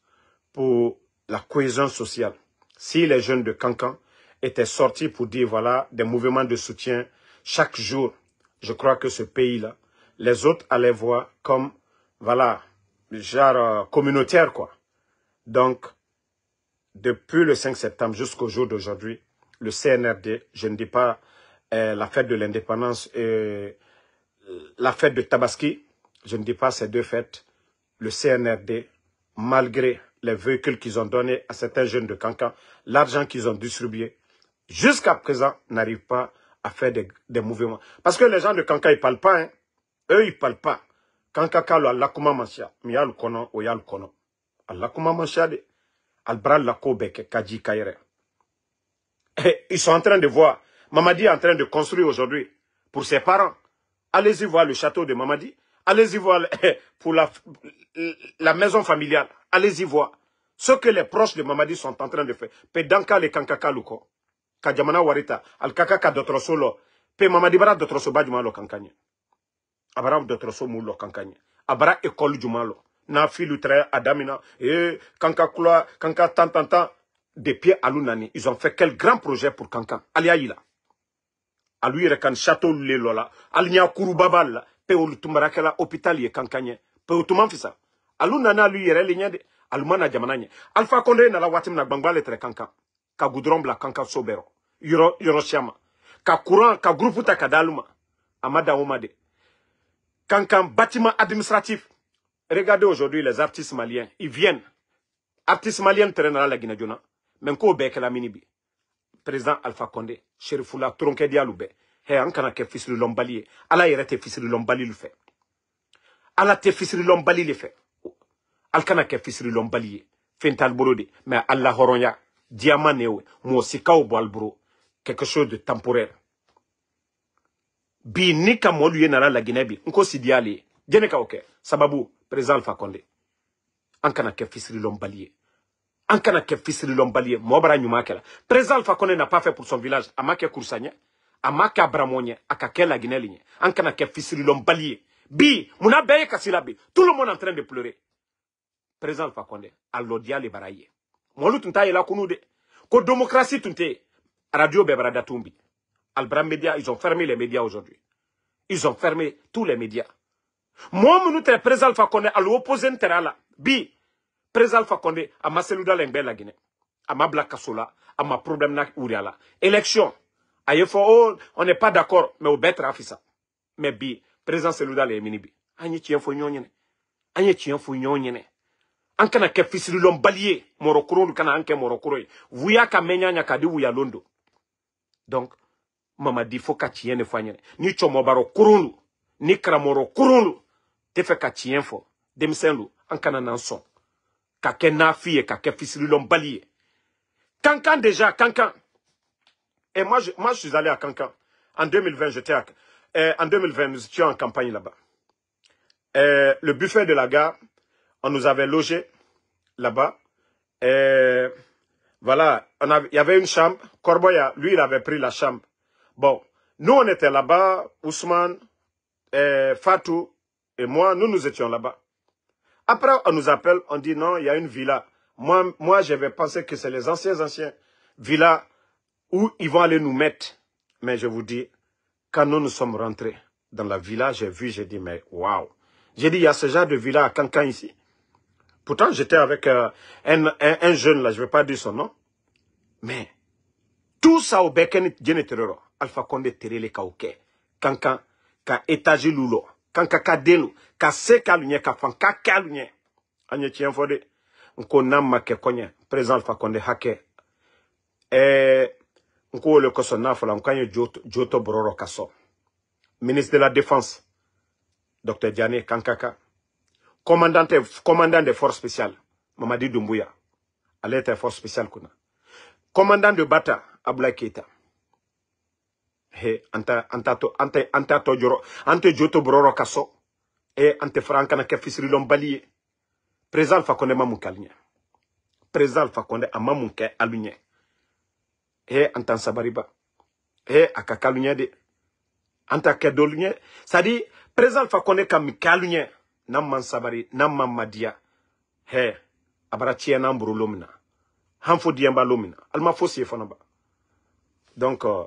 pour la cohésion sociale. Si les jeunes de Cancan étaient sortis pour dire, voilà, des mouvements de soutien chaque jour, je crois que ce pays-là, les autres allaient voir comme, voilà, genre euh, communautaire, quoi. Donc, depuis le 5 septembre jusqu'au jour d'aujourd'hui, le CNRD, je ne dis pas euh, la fête de l'indépendance et la fête de Tabaski, je ne dis pas ces deux fêtes, le CNRD, malgré les véhicules qu'ils ont donnés à certains jeunes de Kankan, l'argent qu'ils ont distribué, jusqu'à présent, n'arrive pas à faire des, mouvements. Parce que les gens de Kanka, ils ne parlent pas. Hein. Eux, ils ne parlent pas. Kanka kalo alakuma mansia. Miyal kono, oyal kono. de. Albral lako beke, eh, Ils sont en train de voir. Mamadi est en train de construire aujourd'hui pour ses parents. Allez-y voir le château de Mamadi. Allez-y voir [laughs] pour la, la maison familiale. Allez-y voir ce que les proches de Mamadi sont en train de faire. Pedanka le kankaka luko. Kajamana warita. Al kakaka d'autres solo. Pe Mamadi bara d'autres so jumalo lo kankanya. Abara d'autres so mulo kankanya. Abara école jumalo. Na filu tre adamina. Eh, kanka kula, kanka tant De Des pieds à l'unani. Ils ont fait quel grand projet pour Kankan. Aliaïla. Alui rekan ka château le lola. la hali ni akuruba la hôpital ye kan pe nana lui yɛrɛ le almana Jamananye. na la watim alpha condé na gbangba le tɛrɛ kankan ka goudron sobero, kankan so yoro yoro chama ka courant ka groupe ta ka bâtiment administratif regardez aujourd'hui les artistes maliens ils viennent artistes maliens tɛrɛ la guinée joona mɛ n k'o bɛɛ présent Alpha Condé Sherifula Tronke tronqué bɛɛ hé an kana kɛ fisirilɔnbali ye ala yɛrɛ tɛ lombali lu fɛ ala tɛ fisirilɔnbali le fɛ ali kana kɛ fisirilɔnbali de si quelque chose de temporaire bi ni ka mɔlu na la guinébi bi n ko oke. sababu président Alpha Condé an kana fils de l'ombali. Ankana ke kɛ fisirilɔnbali ye président alpha n'a pas fait pour son village a ma kɛ à ɲɛ a ma kɛ a ka bi muna Beye Kasilabi. tout le monde en train de pleurer président alpha à à lɔdiya le bara ye mɔlu yela ko démocratie radio Bebra datumbi Albram ils ont fermé les médias aujourd'hui ils ont fermé tous les médias Moi, je suis président alpha l'opposé bi président Alpha Condé à ma seluda la guinée bɛɛ laginɛ a ma ma problème na uriala élection à Yefo, oh, on n'est pas d'accord mais au bête rafissa. mais bi présent seluda la minibi mini bi an ye tiɲɛ fɔ ɲɔgɔn ɲɛnɛ an ye tiɲɛ fɔ ɲɔgɔn ɲɛnɛ an kana kɛ kana anke ka donc mama dit faut tiɲɛ de fɔ ni cɔmɔbarɔ baro ni karamɔrɔ koron Te tɛ ka tiɲɛ fɔ lo ka a n'a fille fils, Cancan déjà, Cancan. Et moi je, moi, je suis allé à Cancan. En 2020, j'étais eh, en 2020, nous étions en campagne là-bas. Eh, le buffet de la gare, on nous avait logés là-bas. Euh, voilà, il y avait une chambre. Corboya, lui, il avait pris la chambre. Bon, nous, on était là-bas. Ousmane, eh, Fatou et moi, nous, nous étions là-bas. Après, on nous appelle, on dit non, il y a une villa. Moi, moi vais pensé que c'est les anciens anciens villas où ils vont aller nous mettre. Mais je vous dis, quand nous nous sommes rentrés dans la villa, j'ai vu, j'ai dit, mais waouh. J'ai dit, il y a ce genre de villa à Cancan ici. Pourtant, j'étais avec euh, un, un, jeune, là, je ne vais pas dire son nom. Mais, tout ça au Beken Alpha Condé les Kauquet, Kankan, Ka étage loulou. Kankaka ka den kafan, ka se ka fan ka konde e, le n'a ministre de la défense docteur jani Kankaka commandant commandant des forces spéciales Mamadi Doumbouya ale force spéciale Kuna, commandant de Bata Abla Keta he anta anta to anta anta to joro ante joto broro kaso e ante franka na kafisri lon baliye fa konde mamu kalnya président fa konde amamu ke alunye anta antan sabariba he akakalunya de anta Kedolunye. sadi présent fa konde kam kalunye nam sabari nam man madia he abara tiena Lumina. lomina hanfo diamba alma fosie Fonaba. donc euh,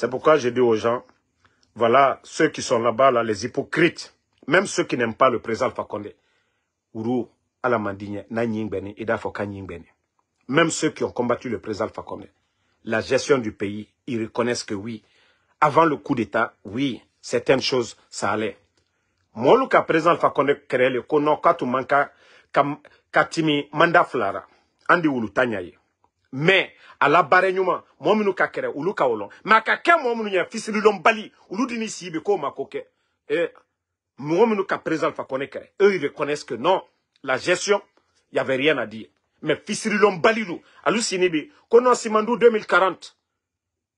c'est pourquoi je dis aux gens, voilà, ceux qui sont là-bas, les hypocrites, même ceux qui n'aiment pas le président Fakonde, Uru, même ceux qui ont combattu le président Fakonde, la gestion du pays, ils reconnaissent que oui, avant le coup d'État, oui, certaines choses, ça allait. Moi, le président Fakonde le kono katu katimi mandaflara andi mais, à la baara ɲuman mɔgɔ minnu ka kɛrɛ olu Ma o lɔn ma ka eux ils reconnaissent que non la gestion il y avait rien à dire mais fisililɔnbali bali, alu Simandou 2040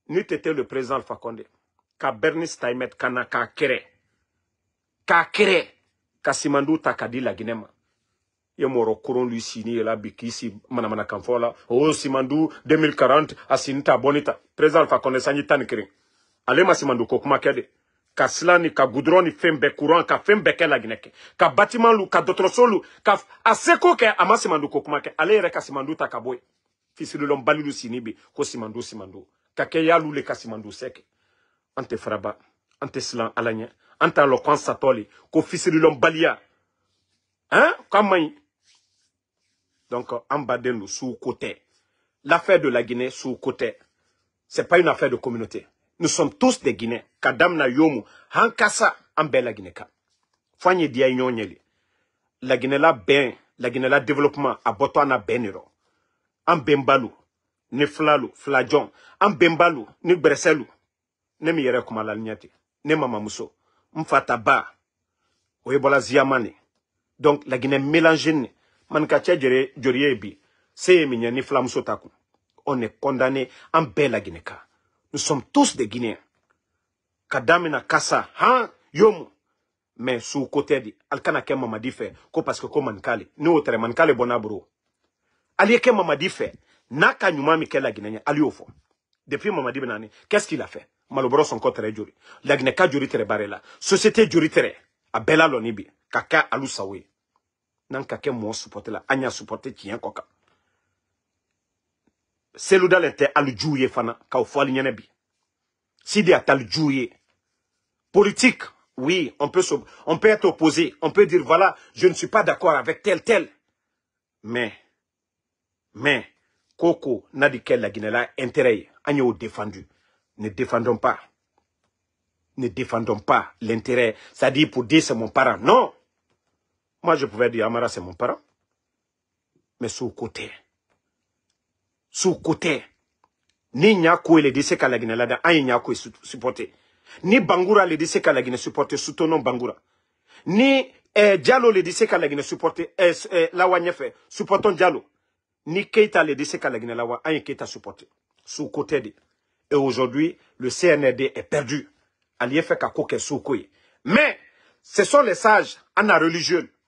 nous t'étais le président Alpha ka Bernice Taimet kana k'a k'a ka Simandou ta ye moro koron lui sini yela bikisi manamana kanfola o simandu 2040 asinta bonita président fa connaissant ni tan Allez ma simandu ni ka goudron ni fembe courant kuran ka fɛn bɛɛ kɛ ka bâtiment lu ka lu ka a seko a ma ale ta kaboy. Fils de l'homme lu ko Simandou, ka le ka simandu sɛ Ante an tɛ anta an tɛ silan ala ɲɛ an toli, hein comme donc, en de nous sous-côté. L'affaire de la Guinée sous-côté. C'est pas une affaire de communauté. Nous sommes tous des Guinéens. Kadam na yomu. Hankasa en la Guinée ka. Fanye dia nyonyeli. La Guinée la ben. La Guinée la développement. a na beniro. En bembalou. Ne flalou. Fladjon. En bembalou. Ne breselou. Ne mi yere kuma la nyate. Ne mama muso. Mfata ba. Oye Donc la Guinée mélangée man ka tia jere bi se ye ni filamuso ta on est condamné en bela guineka. nous sommes tous des guinéens ka na kasa ha yomu mais sous côté di ali kana kɛ mamadi fɛ ko parce que ko manikale ni o tɛrɛ manikale bɔnna ali ye kɛ mamadi fɛ n'a ka ɲuman min kɛ ali depuis mamadi nani qu'est-ce qu'il a fait malobɔrɔ son tɛrɛ joli La ka joli tɛrɛ baara la société joli tɛrɛ a bɛɛ la Kaka bi ka n'an ka kɛ supporter là, la supporter supporté. supɔte tiɲɛ kɔ kan seludalen tɛ fana ka fɔ ali ɲɛnɛ bi sidi a politique oui on peut, on peut être opposé on peut dire voilà je ne suis pas d'accord avec tel tel mais mais koko n'a quel la Guinée intérêt Anya y'o défendu ne défendons pas ne défendons pas l'intérêt ça dit pour dire c'est mon parent non moi, je pouvais dire, Amara, c'est mon parent. Mais sous-côté. Sous-côté. Ni Nyako les les décès qu'à la Guinée, là-dedans, est ah, supporté. Ni Bangoura, les décès qu'à la Guinée, supporté, soutenons Bangoura. Ni eh, Diallo, les décès qu'à la Guinée, supporté, eh, eh, supportons Diallo. Ni Keita, les décès qu'à la Guinée, Lawa, Aïe ah, Keita supporté. Sous-côté. Et aujourd'hui, le CNRD est perdu. Allié fait qu'à sous Mais, ce sont les sages, en religieux,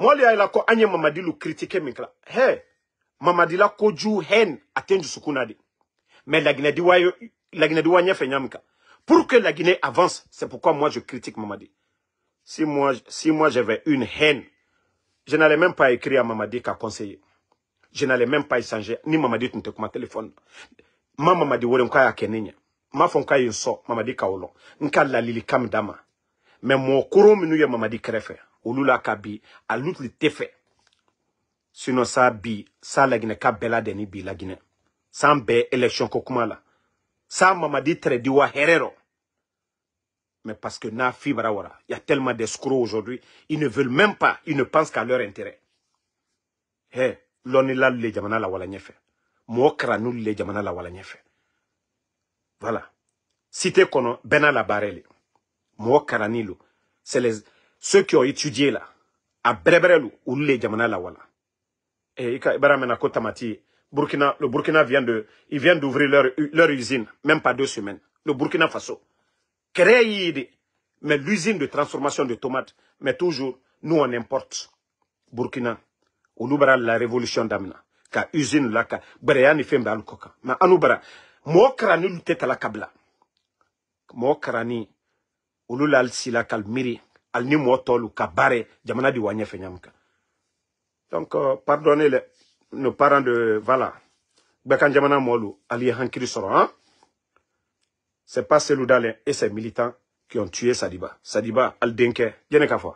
Mwali ya ilako anye mamadilu kritike minkla. He, mamadila koju hen atenju sukunadi. Mais la Guinée diwa, la Guinée fenyamika. Pour que la Guinée avance, c'est pourquoi moi je critique Mamadi. Si moi, si moi j'avais une haine, je n'allais même pas écrire à Mamadi qu'à conseiller. Je n'allais même pas échanger. Ni Mamadi tunte mon téléphone. Ma Mamadi wole mkwa ya kenenya. Ma fonka yin so, Mamadi ka Nkala Nka la lilikam kam dama. Mais mon kuro ya Mamadi krefe olu la ka bi a le tɛ fɛ ça sa bi sa laginɛ ka bɛɛ ladɛnni bi election ko kuma la tre mamadi tɛrɛdi wa mais parce que na fibra wara il y a tellement d'escrocs aujourd'hui ils ne veulent même pas ils ne pensent qu'à leur intérêt he lɔni la le jamana la wala ɲɛfɛ mɔɔ kara le jamana la wala ɲɛfɛ voilà cité kɔnɔ bɛɛ n'a la barele. le mɔɔ c'est les ceux qui ont étudié là, à Brebrel ou les Jamana Lawala. Et Ibaramena Kotamati, Burkina, le Burkina vient de, ils viennent d'ouvrir leur, leur usine, même pas deux semaines. Le Burkina Faso. Créer, mais l'usine de transformation de tomates, mais toujours, nous on importe. Burkina, Olubara la révolution d'Amina. Ka usine là, ka, Bereyani un Ma Mais Anoubara, Mokrani lutte à la Kabla. Mokrani, Ululal Sila Kalmiri hali ni mɔgɔ tɔlu ka baara jamana di wa ɲɛfɛ donc euh, pardonnez les, nos parents de voilà bekan jamana mɔlu ali ye hankiri sɔrɔ han hein. c'est pas celui dalen et ses militants qui ont tué sadiba sadiba ali denkɛ jɛnɛ ka fɔ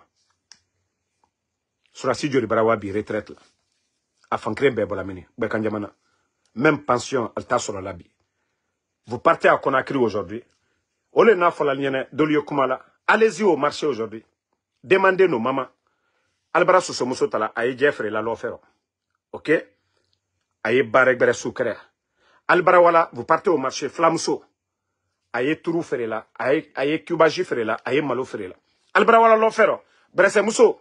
surasi joli barawa bi retraite la a fankiren bɛɛ bɔla jamana même pension al t'a sɔrɔ la bi vous partez à conakry aujourd'hui o n'a fɔla ɲɛnɛ dolu ye Allez-y au marché aujourd'hui. Demandez nos mamans. Albara Sosomoso tala, aye Jeffrey la ferro. Ok? Aye Bere soukere. Albara wala, vous partez au marché Flamso. Aye Tourou Ferela, aye, aye Kubaji Ferela, aye Malo Ferela. Albara wala ferro. Bresse Mousso.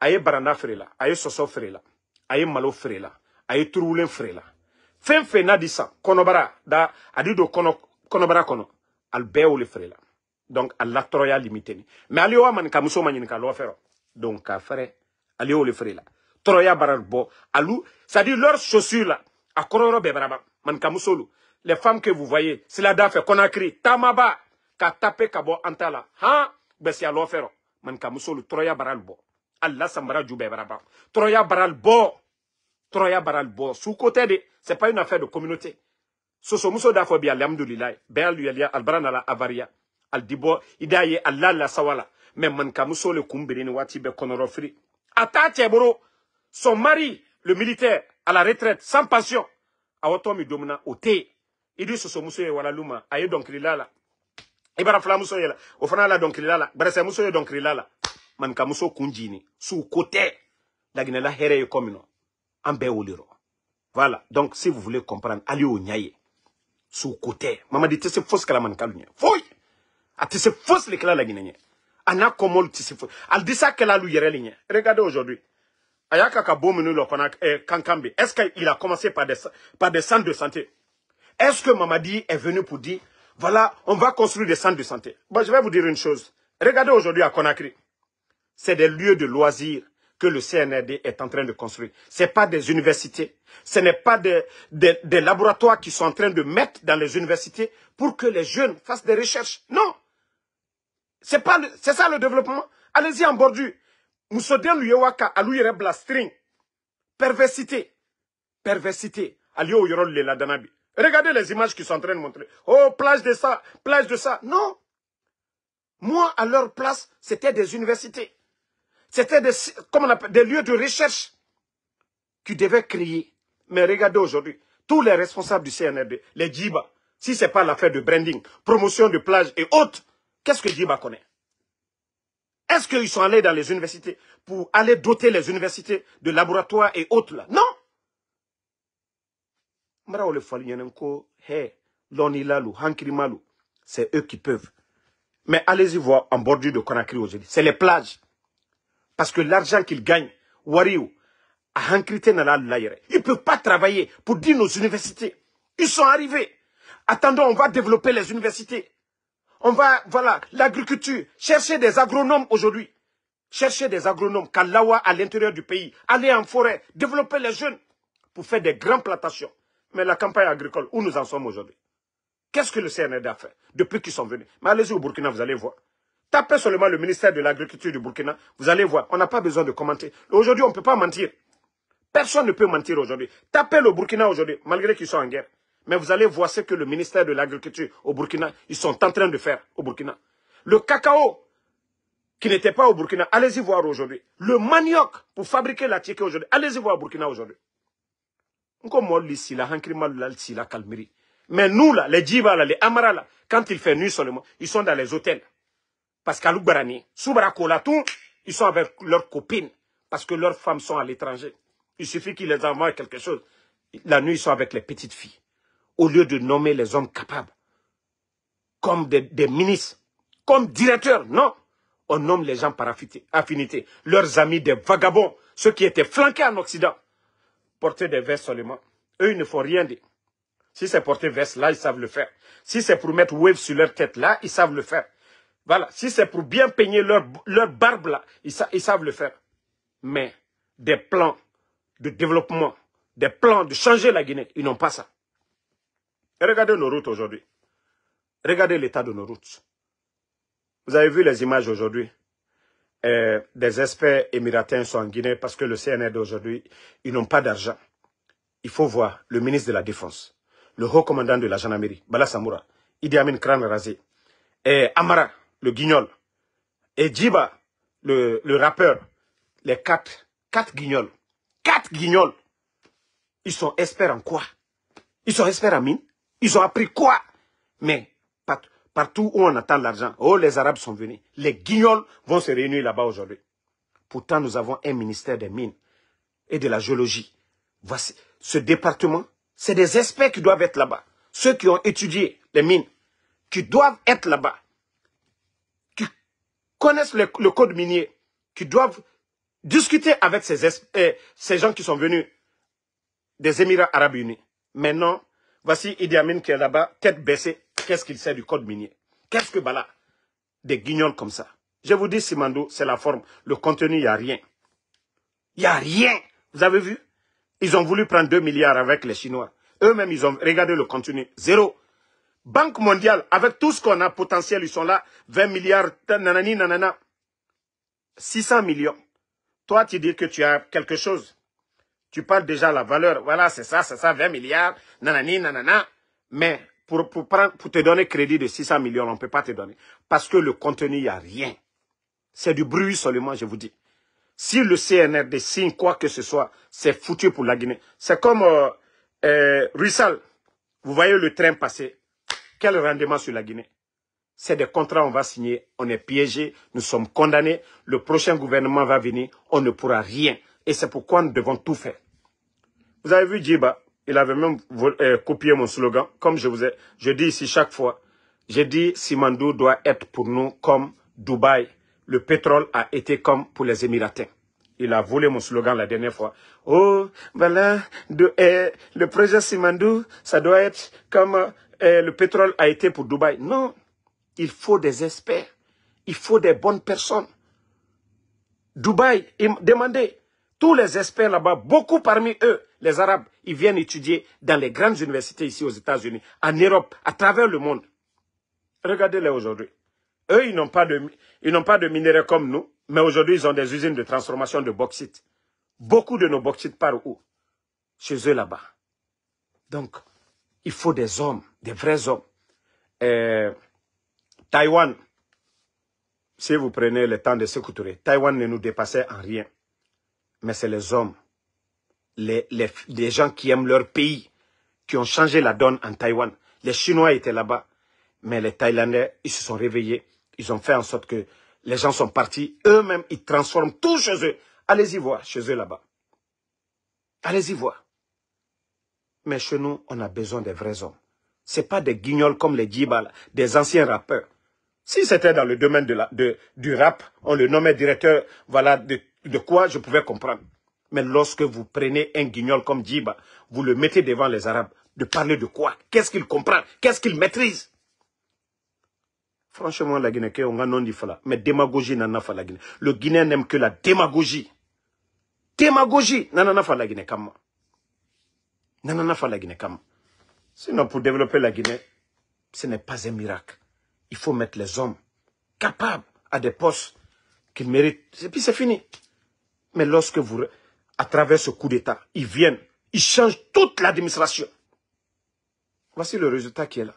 Aye Baranda Ferela, aye Soso Ferela, aye Malo Ferela, aye Touroulen Ferela. Femfe dit ça. konobara, da adido kono, konobara kono. Albeo le Ferela donc à latɔrɔya limité mais ali wa mani ka muso man donc à fɛrɛ Allez y'o le feere là troya bara bo alu c'est à dire leur chaussure là. a kɔrɔyɔrɔ baraba mani ka les femmes que vous voyez sila da dame qu'on tamaba, ka tape ka tapé an ta la han ben, gbɛsiya lɔ fɛrɔ mani ka muso ju baraba Troya bara Troya tɔrɔya bara bɔ côté de c'est pas une affaire de communauté sosomuso da fɔ bi alihamudulilayi bɛn alia alibara nala avaria Al dibo, Idaye, alala Sawala. la sawala la man le kun wati ni waati bɛɛ son mari le militaire à la retraite sans pension a domina ote don min na o tɛ wala luma. di sosomuso ye Ibara ma a ye la bara filamuso ye o fana la dɔnkilida la bɛrɛsɛmuso ye dɔnkilida la manikamuso kun jiginni su ko voilà donc si vous voulez comprendre allez au nyaye. Sous côté, maman dit c'est fausse que la man manikalu a te se fausse l'éclat la guinéen. komol te Al disa lu Regardez aujourd'hui. Ayaka Kabo menu euh, kankambi. Est-ce qu'il a commencé par des, par des centres de santé Est-ce que Mamadi est venu pour dire, voilà, on va construire des centres de santé je vais vous dire une chose. Regardez aujourd'hui à Conakry. C'est des lieux de loisirs que le CNRD est en train de construire. Ce n'est pas des universités. Ce n'est pas des, des, des laboratoires qui sont en train de mettre dans les universités pour que les jeunes fassent des recherches. Non c'est pas c'est ça le développement. Allez-y en bordure. string, Perversité. Perversité. Oh, Yorol Danabi. Regardez les images qui sont en train de montrer. Oh, plage de ça, plage de ça. Non. Moi, à leur place, c'était des universités. C'était des, des lieux de recherche qui devaient crier. Mais regardez aujourd'hui, tous les responsables du CNRD, les Djiba, si ce n'est pas l'affaire de branding, promotion de plage et autres, Qu'est-ce que ma connaît Est-ce qu'ils sont allés dans les universités pour aller doter les universités de laboratoires et autres là Non c'est eux qui peuvent. Mais allez-y voir en bordure de Conakry aujourd'hui. C'est les plages. Parce que l'argent qu'ils gagnent, Wariou, Ils ne peuvent pas travailler pour dire nos universités. Ils sont arrivés. Attendons, on va développer les universités. On va, voilà, l'agriculture, chercher des agronomes aujourd'hui. Chercher des agronomes, Kalawa à l'intérieur du pays, aller en forêt, développer les jeunes pour faire des grandes plantations. Mais la campagne agricole, où nous en sommes aujourd'hui Qu'est-ce que le CNRD a fait depuis qu'ils sont venus Mais allez-y au Burkina, vous allez voir. Tapez seulement le ministère de l'Agriculture du Burkina, vous allez voir. On n'a pas besoin de commenter. Aujourd'hui, on ne peut pas mentir. Personne ne peut mentir aujourd'hui. Tapez le Burkina aujourd'hui, malgré qu'ils sont en guerre. Mais vous allez voir ce que le ministère de l'Agriculture au Burkina, ils sont en train de faire au Burkina. Le cacao, qui n'était pas au Burkina, allez-y voir aujourd'hui. Le manioc pour fabriquer la tieke aujourd'hui, allez-y voir au Burkina aujourd'hui. Mais nous, là, les Djiba, les Amara, là, quand il fait nuit seulement, ils sont dans les hôtels. Parce qu'à sous Soubrakolatoum, ils sont avec leurs copines. Parce que leurs femmes sont à l'étranger. Il suffit qu'ils les envoient quelque chose. La nuit, ils sont avec les petites filles au lieu de nommer les hommes capables comme des, ministres, comme directeurs. Non, on nomme les gens par affinité, leurs amis des vagabonds, ceux qui étaient flanqués en Occident. portaient des vestes seulement, eux, ils ne font rien dire. Si c'est porter veste, là, ils savent le faire. Si c'est pour mettre wave sur leur tête, là, ils savent le faire. Voilà. Si c'est pour bien peigner leur, barbe, là, ils savent le faire. Mais des plans de développement, des plans de changer la Guinée, ils n'ont pas ça regardez nos routes aujourd'hui. Regardez l'état de nos routes. Vous avez vu les images aujourd'hui. Euh, des experts émiratins sont en Guinée parce que le CNR d'aujourd'hui, ils n'ont pas d'argent. Il faut voir le ministre de la Défense, le haut commandant de la gendarmerie, Bala Samoura, Idi Amin Kran Razé, Amara, le guignol, et Djiba, le, rappeur, les quatre, quatre guignols, quatre guignols, ils sont experts en quoi Ils sont experts en mine ils ont appris quoi Mais partout où on attend l'argent, oh, les Arabes sont venus. Les guignols vont se réunir là-bas aujourd'hui. Pourtant, nous avons un ministère des mines et de la géologie. Voici ce département. C'est des experts qui doivent être là-bas. Ceux qui ont étudié les mines, qui doivent être là-bas, qui connaissent le, code minier, qui doivent discuter avec ces, eh, ces gens qui sont venus des Émirats Arabes Unis. Maintenant, Voici Idi Amin qui est là-bas, tête baissée. Qu'est-ce qu'il sait du code minier Qu'est-ce que Bala Des guignols comme ça. Je vous dis, Simando, c'est la forme. Le contenu, il n'y a rien. Il n'y a rien. Vous avez vu Ils ont voulu prendre 2 milliards avec les Chinois. Eux-mêmes, ils ont regardé le contenu. Zéro. Banque mondiale, avec tout ce qu'on a potentiel, ils sont là. 20 milliards, nanani, nanana. 600 millions. Toi, tu dis que tu as quelque chose. Tu parles déjà la valeur. Voilà, c'est ça, c'est ça, 20 milliards, nanani, nanana. Mais pour, pour, prendre, pour te donner crédit de 600 millions, on ne peut pas te donner. Parce que le contenu, il n'y a rien. C'est du bruit seulement, je vous dis. Si le CNRD signe quoi que ce soit, c'est foutu pour la Guinée. C'est comme euh, euh Vous voyez le train passer. Quel rendement sur la Guinée c'est des contrats on va signer, on est piégé, nous sommes condamnés, le prochain gouvernement va venir, on ne pourra rien. Et c'est pourquoi nous devons tout faire. Vous avez vu Djiba, il avait même euh, copié mon slogan. Comme je vous ai, je dis ici chaque fois, j'ai dit Simandou doit être pour nous comme Dubaï. Le pétrole a été comme pour les Émiratins. Il a volé mon slogan la dernière fois. Oh, voilà, euh, le projet Simandou, ça doit être comme euh, le pétrole a été pour Dubaï. Non, il faut des experts. Il faut des bonnes personnes. Dubaï, demandez, tous les experts là-bas, beaucoup parmi eux, les Arabes, ils viennent étudier dans les grandes universités ici aux États-Unis, en Europe, à travers le monde. Regardez-les aujourd'hui. Eux, ils n'ont pas de, ils n'ont pas de minéraux comme nous, mais aujourd'hui, ils ont des usines de transformation de bauxite. Beaucoup de nos bauxites partent où Chez eux là-bas. Donc, il faut des hommes, des vrais hommes. Euh, Taïwan, si vous prenez le temps de s'écouter, Taïwan ne nous dépassait en rien mais c'est les hommes, les, les, les, gens qui aiment leur pays, qui ont changé la donne en Taïwan. Les Chinois étaient là-bas, mais les Thaïlandais, ils se sont réveillés. Ils ont fait en sorte que les gens sont partis. Eux-mêmes, ils transforment tout chez eux. Allez-y voir, chez eux là-bas. Allez-y voir. Mais chez nous, on a besoin des vrais hommes. Ce pas des guignols comme les Djibal, des anciens rappeurs. Si c'était dans le domaine de la, du rap, on le nommait directeur voilà, de de quoi je pouvais comprendre. Mais lorsque vous prenez un guignol comme Djiba, vous le mettez devant les Arabes, de parler de quoi Qu'est-ce qu'ils comprennent Qu'est-ce qu'ils maîtrisent Franchement, la Guinée, on a non dit Mais démagogie, n'a pas la Guinée. Le Guinéen n'aime que la démagogie. Démagogie, a pas la Guinée, comme Nanana pas la Guinée, comme Sinon, pour développer la Guinée, ce n'est pas un miracle. Il faut mettre les hommes capables à des postes qu'ils méritent. Et puis c'est fini. Mais lorsque vous, à travers ce coup d'État, ils viennent, ils changent toute l'administration. Voici le résultat qui est là.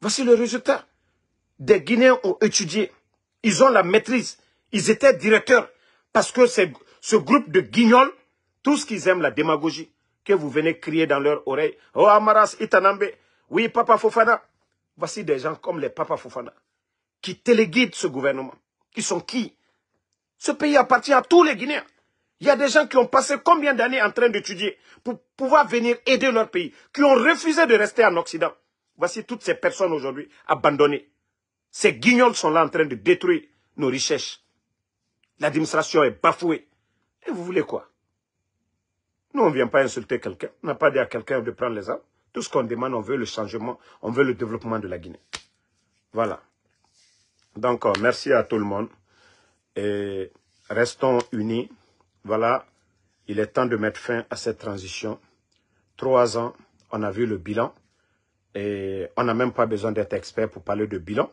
Voici le résultat. Des Guinéens ont étudié. Ils ont la maîtrise. Ils étaient directeurs. Parce que ce groupe de guignols, tous qu'ils aiment la démagogie, que vous venez crier dans leur oreille. Oh Amaras Itanambe, oui Papa Fofana. Voici des gens comme les Papa Fofana qui téléguident ce gouvernement. Qui sont qui ce pays appartient à tous les Guinéens. Il y a des gens qui ont passé combien d'années en train d'étudier pour pouvoir venir aider leur pays, qui ont refusé de rester en Occident. Voici toutes ces personnes aujourd'hui abandonnées. Ces guignols sont là en train de détruire nos richesses. L'administration est bafouée. Et vous voulez quoi Nous, on ne vient pas insulter quelqu'un. On n'a pas dit à quelqu'un de prendre les armes. Tout ce qu'on demande, on veut le changement, on veut le développement de la Guinée. Voilà. Donc, euh, merci à tout le monde et restons unis. Voilà, il est temps de mettre fin à cette transition. Trois ans, on a vu le bilan et on n'a même pas besoin d'être expert pour parler de bilan.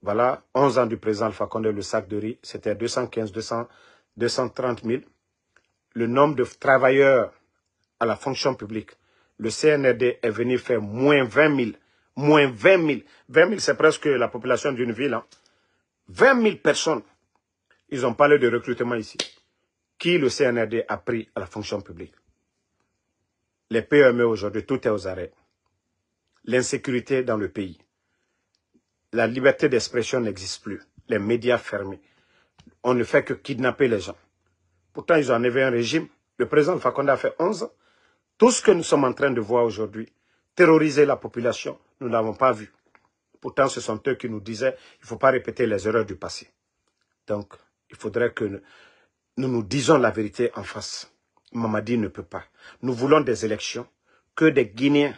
Voilà, 11 ans du président Alpha Condé, le sac de riz, c'était 215, 200, 230 000. Le nombre de travailleurs à la fonction publique, le CNRD est venu faire moins 20 000. Moins 20 000. 20 000, c'est presque la population d'une ville. Hein. 20 000 personnes ils ont parlé de recrutement ici. Qui le CNRD a pris à la fonction publique Les PME e aujourd'hui, tout est aux arrêts. L'insécurité dans le pays. La liberté d'expression n'existe plus. Les médias fermés. On ne fait que kidnapper les gens. Pourtant, ils ont enlevé un régime. Le président Fakonda a fait 11 ans. Tout ce que nous sommes en train de voir aujourd'hui, terroriser la population, nous n'avons pas vu. Pourtant, ce sont eux qui nous disaient, il ne faut pas répéter les erreurs du passé. Donc, il faudrait que nous nous disions la vérité en face. Mamadi ne peut pas. Nous voulons des élections, que des Guinéens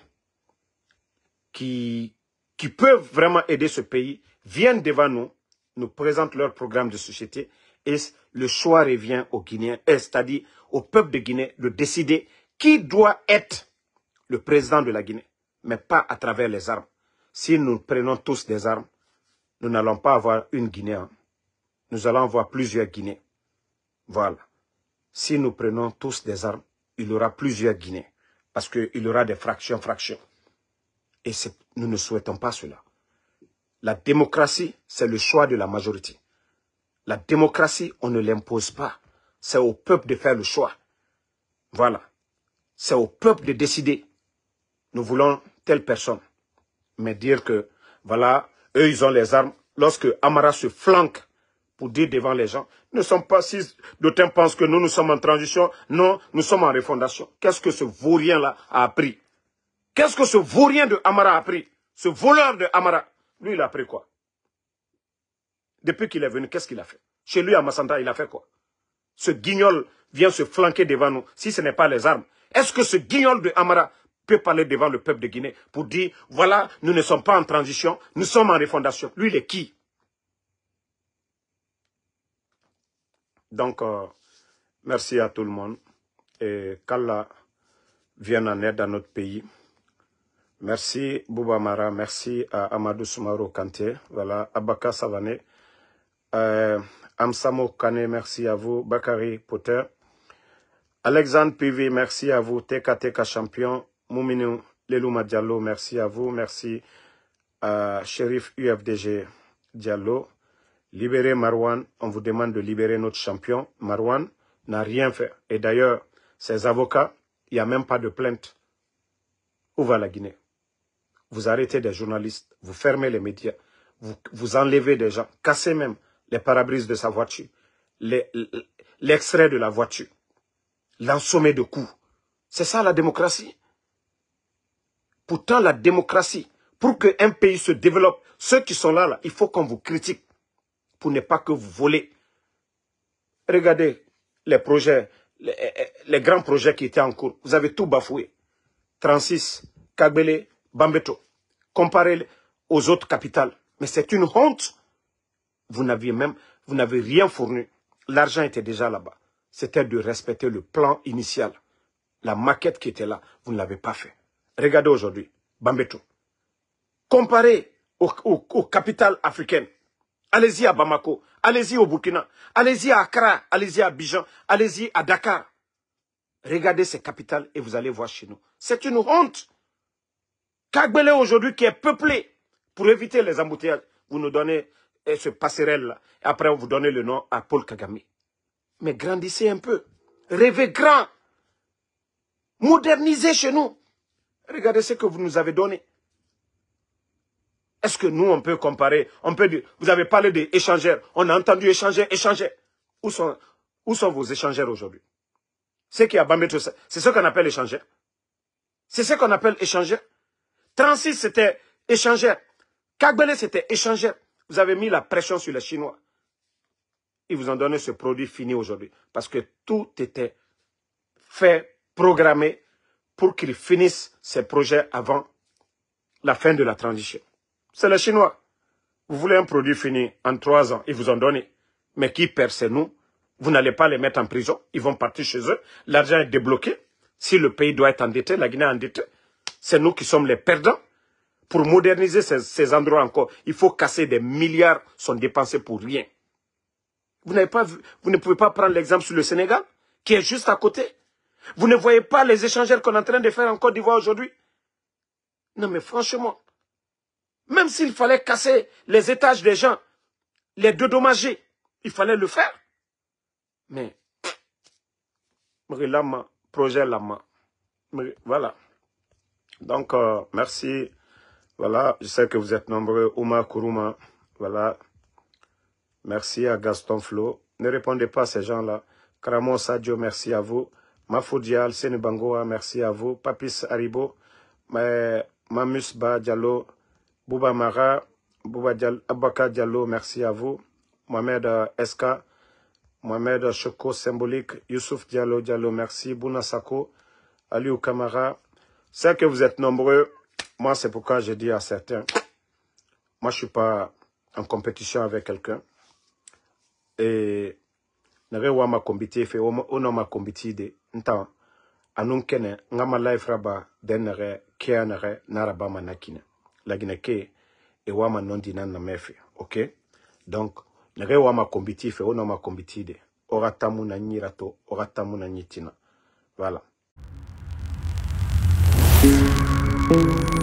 qui, peuvent vraiment aider ce pays viennent devant nous, nous présentent leur programme de société et le choix revient aux Guinéens, euh, c'est-à-dire au peuple de Guinée de décider qui doit être le président de la Guinée, mais pas à travers les armes. Si nous prenons tous des armes, nous n'allons pas avoir une Guinée nous allons avoir plusieurs Guinées. Voilà. Si nous prenons tous des armes, il y aura plusieurs Guinées. Parce qu'il y aura des fractions, fractions. Et nous ne souhaitons pas cela. La démocratie, c'est le choix de la majorité. La démocratie, on ne l'impose pas. C'est au peuple de faire le choix. Voilà. C'est au peuple de décider. Nous voulons telle personne. Mais dire que, voilà, eux, ils ont les armes. Lorsque Amara se flanque pour dire devant les gens. Nous ne sommes pas si d'autant pensent que nous, nous sommes en transition. Non, nous sommes en refondation. Qu'est-ce que ce vaurien-là a appris Qu'est-ce que ce vaurien de Amara a appris Ce voleur de Amara, lui, il a appris quoi Depuis qu'il est venu, qu'est-ce qu'il a fait Chez lui, à Massanta, il a fait quoi Ce guignol vient se flanquer devant nous, si ce n'est pas les armes. Est-ce que ce guignol de Amara peut parler devant le peuple de Guinée pour dire, voilà, nous ne sommes pas en transition, nous sommes en refondation. Lui, il est qui Donc, euh, merci à tout le monde. Et qu'Allah vienne en aide à notre pays. Merci Boubamara, merci à Amadou Soumaro Kanté, voilà, Abaka Savané, euh, Amsamo Kane, merci à vous, Bakari Potter, Alexandre Pivi, merci à vous, TKTK Champion, Mouminou Lelouma Diallo, merci à vous, merci à Shérif UFDG Diallo, Libérez Marwan, on vous demande de libérer notre champion. Marwan n'a rien fait. Et d'ailleurs, ses avocats, il n'y a même pas de plainte. Où va la Guinée Vous arrêtez des journalistes, vous fermez les médias, vous, enlevez des gens, cassez même les parabrises de sa voiture, l'extrait de la voiture, l'ensommer de coups. C'est ça la démocratie. Pourtant, la démocratie, pour qu'un pays se développe, ceux qui sont là, là il faut qu'on vous critique. Vous ne pas que vous Regardez les projets, eh, eh, les, grands projets qui étaient en cours. Vous avez tout bafoué. 36, Kagbele, Bambeto. Comparez aux autres capitales. Mais c'est une honte. Vous n'aviez même, vous n'avez rien fourni. L'argent était déjà là-bas. C'était de respecter le plan initial. La maquette qui était là, vous ne l'avez pas fait. Regardez aujourd'hui, Bambeto. Comparez aux capitales africaines. Allez-y à Bamako, allez-y au Burkina, allez-y à Accra, allez-y à Bijan, allez-y à Dakar. Regardez ces capitales et vous allez voir chez nous. C'est une honte. Kagbele aujourd'hui qui est peuplé pour éviter les embouteillages. Vous nous donnez eh, ce passerelle-là. Après, vous donnez le nom à Paul Kagame. Mais grandissez un peu. Rêvez grand. Modernisez chez nous. Regardez ce que vous nous avez donné. Est-ce que nous, on peut comparer on peut Vous avez parlé des échangeurs. On a entendu échanger, échanger. Où sont, vos échangeurs aujourd'hui C'est qui a C'est ce qu'on appelle échanger. C'est ce qu'on appelle échanger. 36, c'était échanger. Kagbele, c'était échanger. Vous avez mis la pression sur les Chinois. Ils vous ont donné ce produit fini aujourd'hui. Parce que tout était fait, programmé pour qu'ils finissent ces projets avant la fin de la transition. C'est les Chinois. Vous voulez un produit fini en trois ans, ils vous en donnent. Mais qui perd, c'est nous. Vous n'allez pas les mettre en prison. Ils vont partir chez eux. L'argent est débloqué. Si le pays doit être endetté, la Guinée est endettée. C'est nous qui sommes les perdants. Pour moderniser ces, endroits encore, il faut casser des milliards sont dépensés pour rien. Vous, pas vu, vous ne pouvez pas prendre l'exemple sur le Sénégal, qui est juste à côté. Vous ne voyez pas les échangeurs qu'on est en train de faire en Côte d'Ivoire aujourd'hui. Non mais franchement, même s'il fallait casser les étages des gens, les dédommager, il fallait le faire. Mais, Lama, projet Lama. Voilà. Donc, euh, merci. Voilà, je sais que vous êtes nombreux. Ouma Kourouma. voilà. Merci à Gaston Flo. Ne répondez pas à ces gens-là. Kramo Sadio, merci à vous. Mafoudial Senebangoa, merci à vous. Papis Haribo, Mamusba Diallo, Bouba Mara, Bouba Diallo, Abaka Diallo, merci à vous. Mohamed Eska, euh, Mohamed euh, Choko Symbolique, Youssouf Diallo Diallo, merci. Bouna Sako, Aliou Kamara. C'est que vous êtes nombreux. Moi, c'est pourquoi je dis à certains, moi, je suis pas en compétition avec quelqu'un. Et nare kombiti makombiti fe ono makombiti de nta anun ngama life raba denere. nare lagina ke e wama nondi nani na mefe ok donc na ga e wama kombi ti fe ono makombi ti de ora ta mu na nyi ra to ora ta mu na nyi ti na voilà Thank you.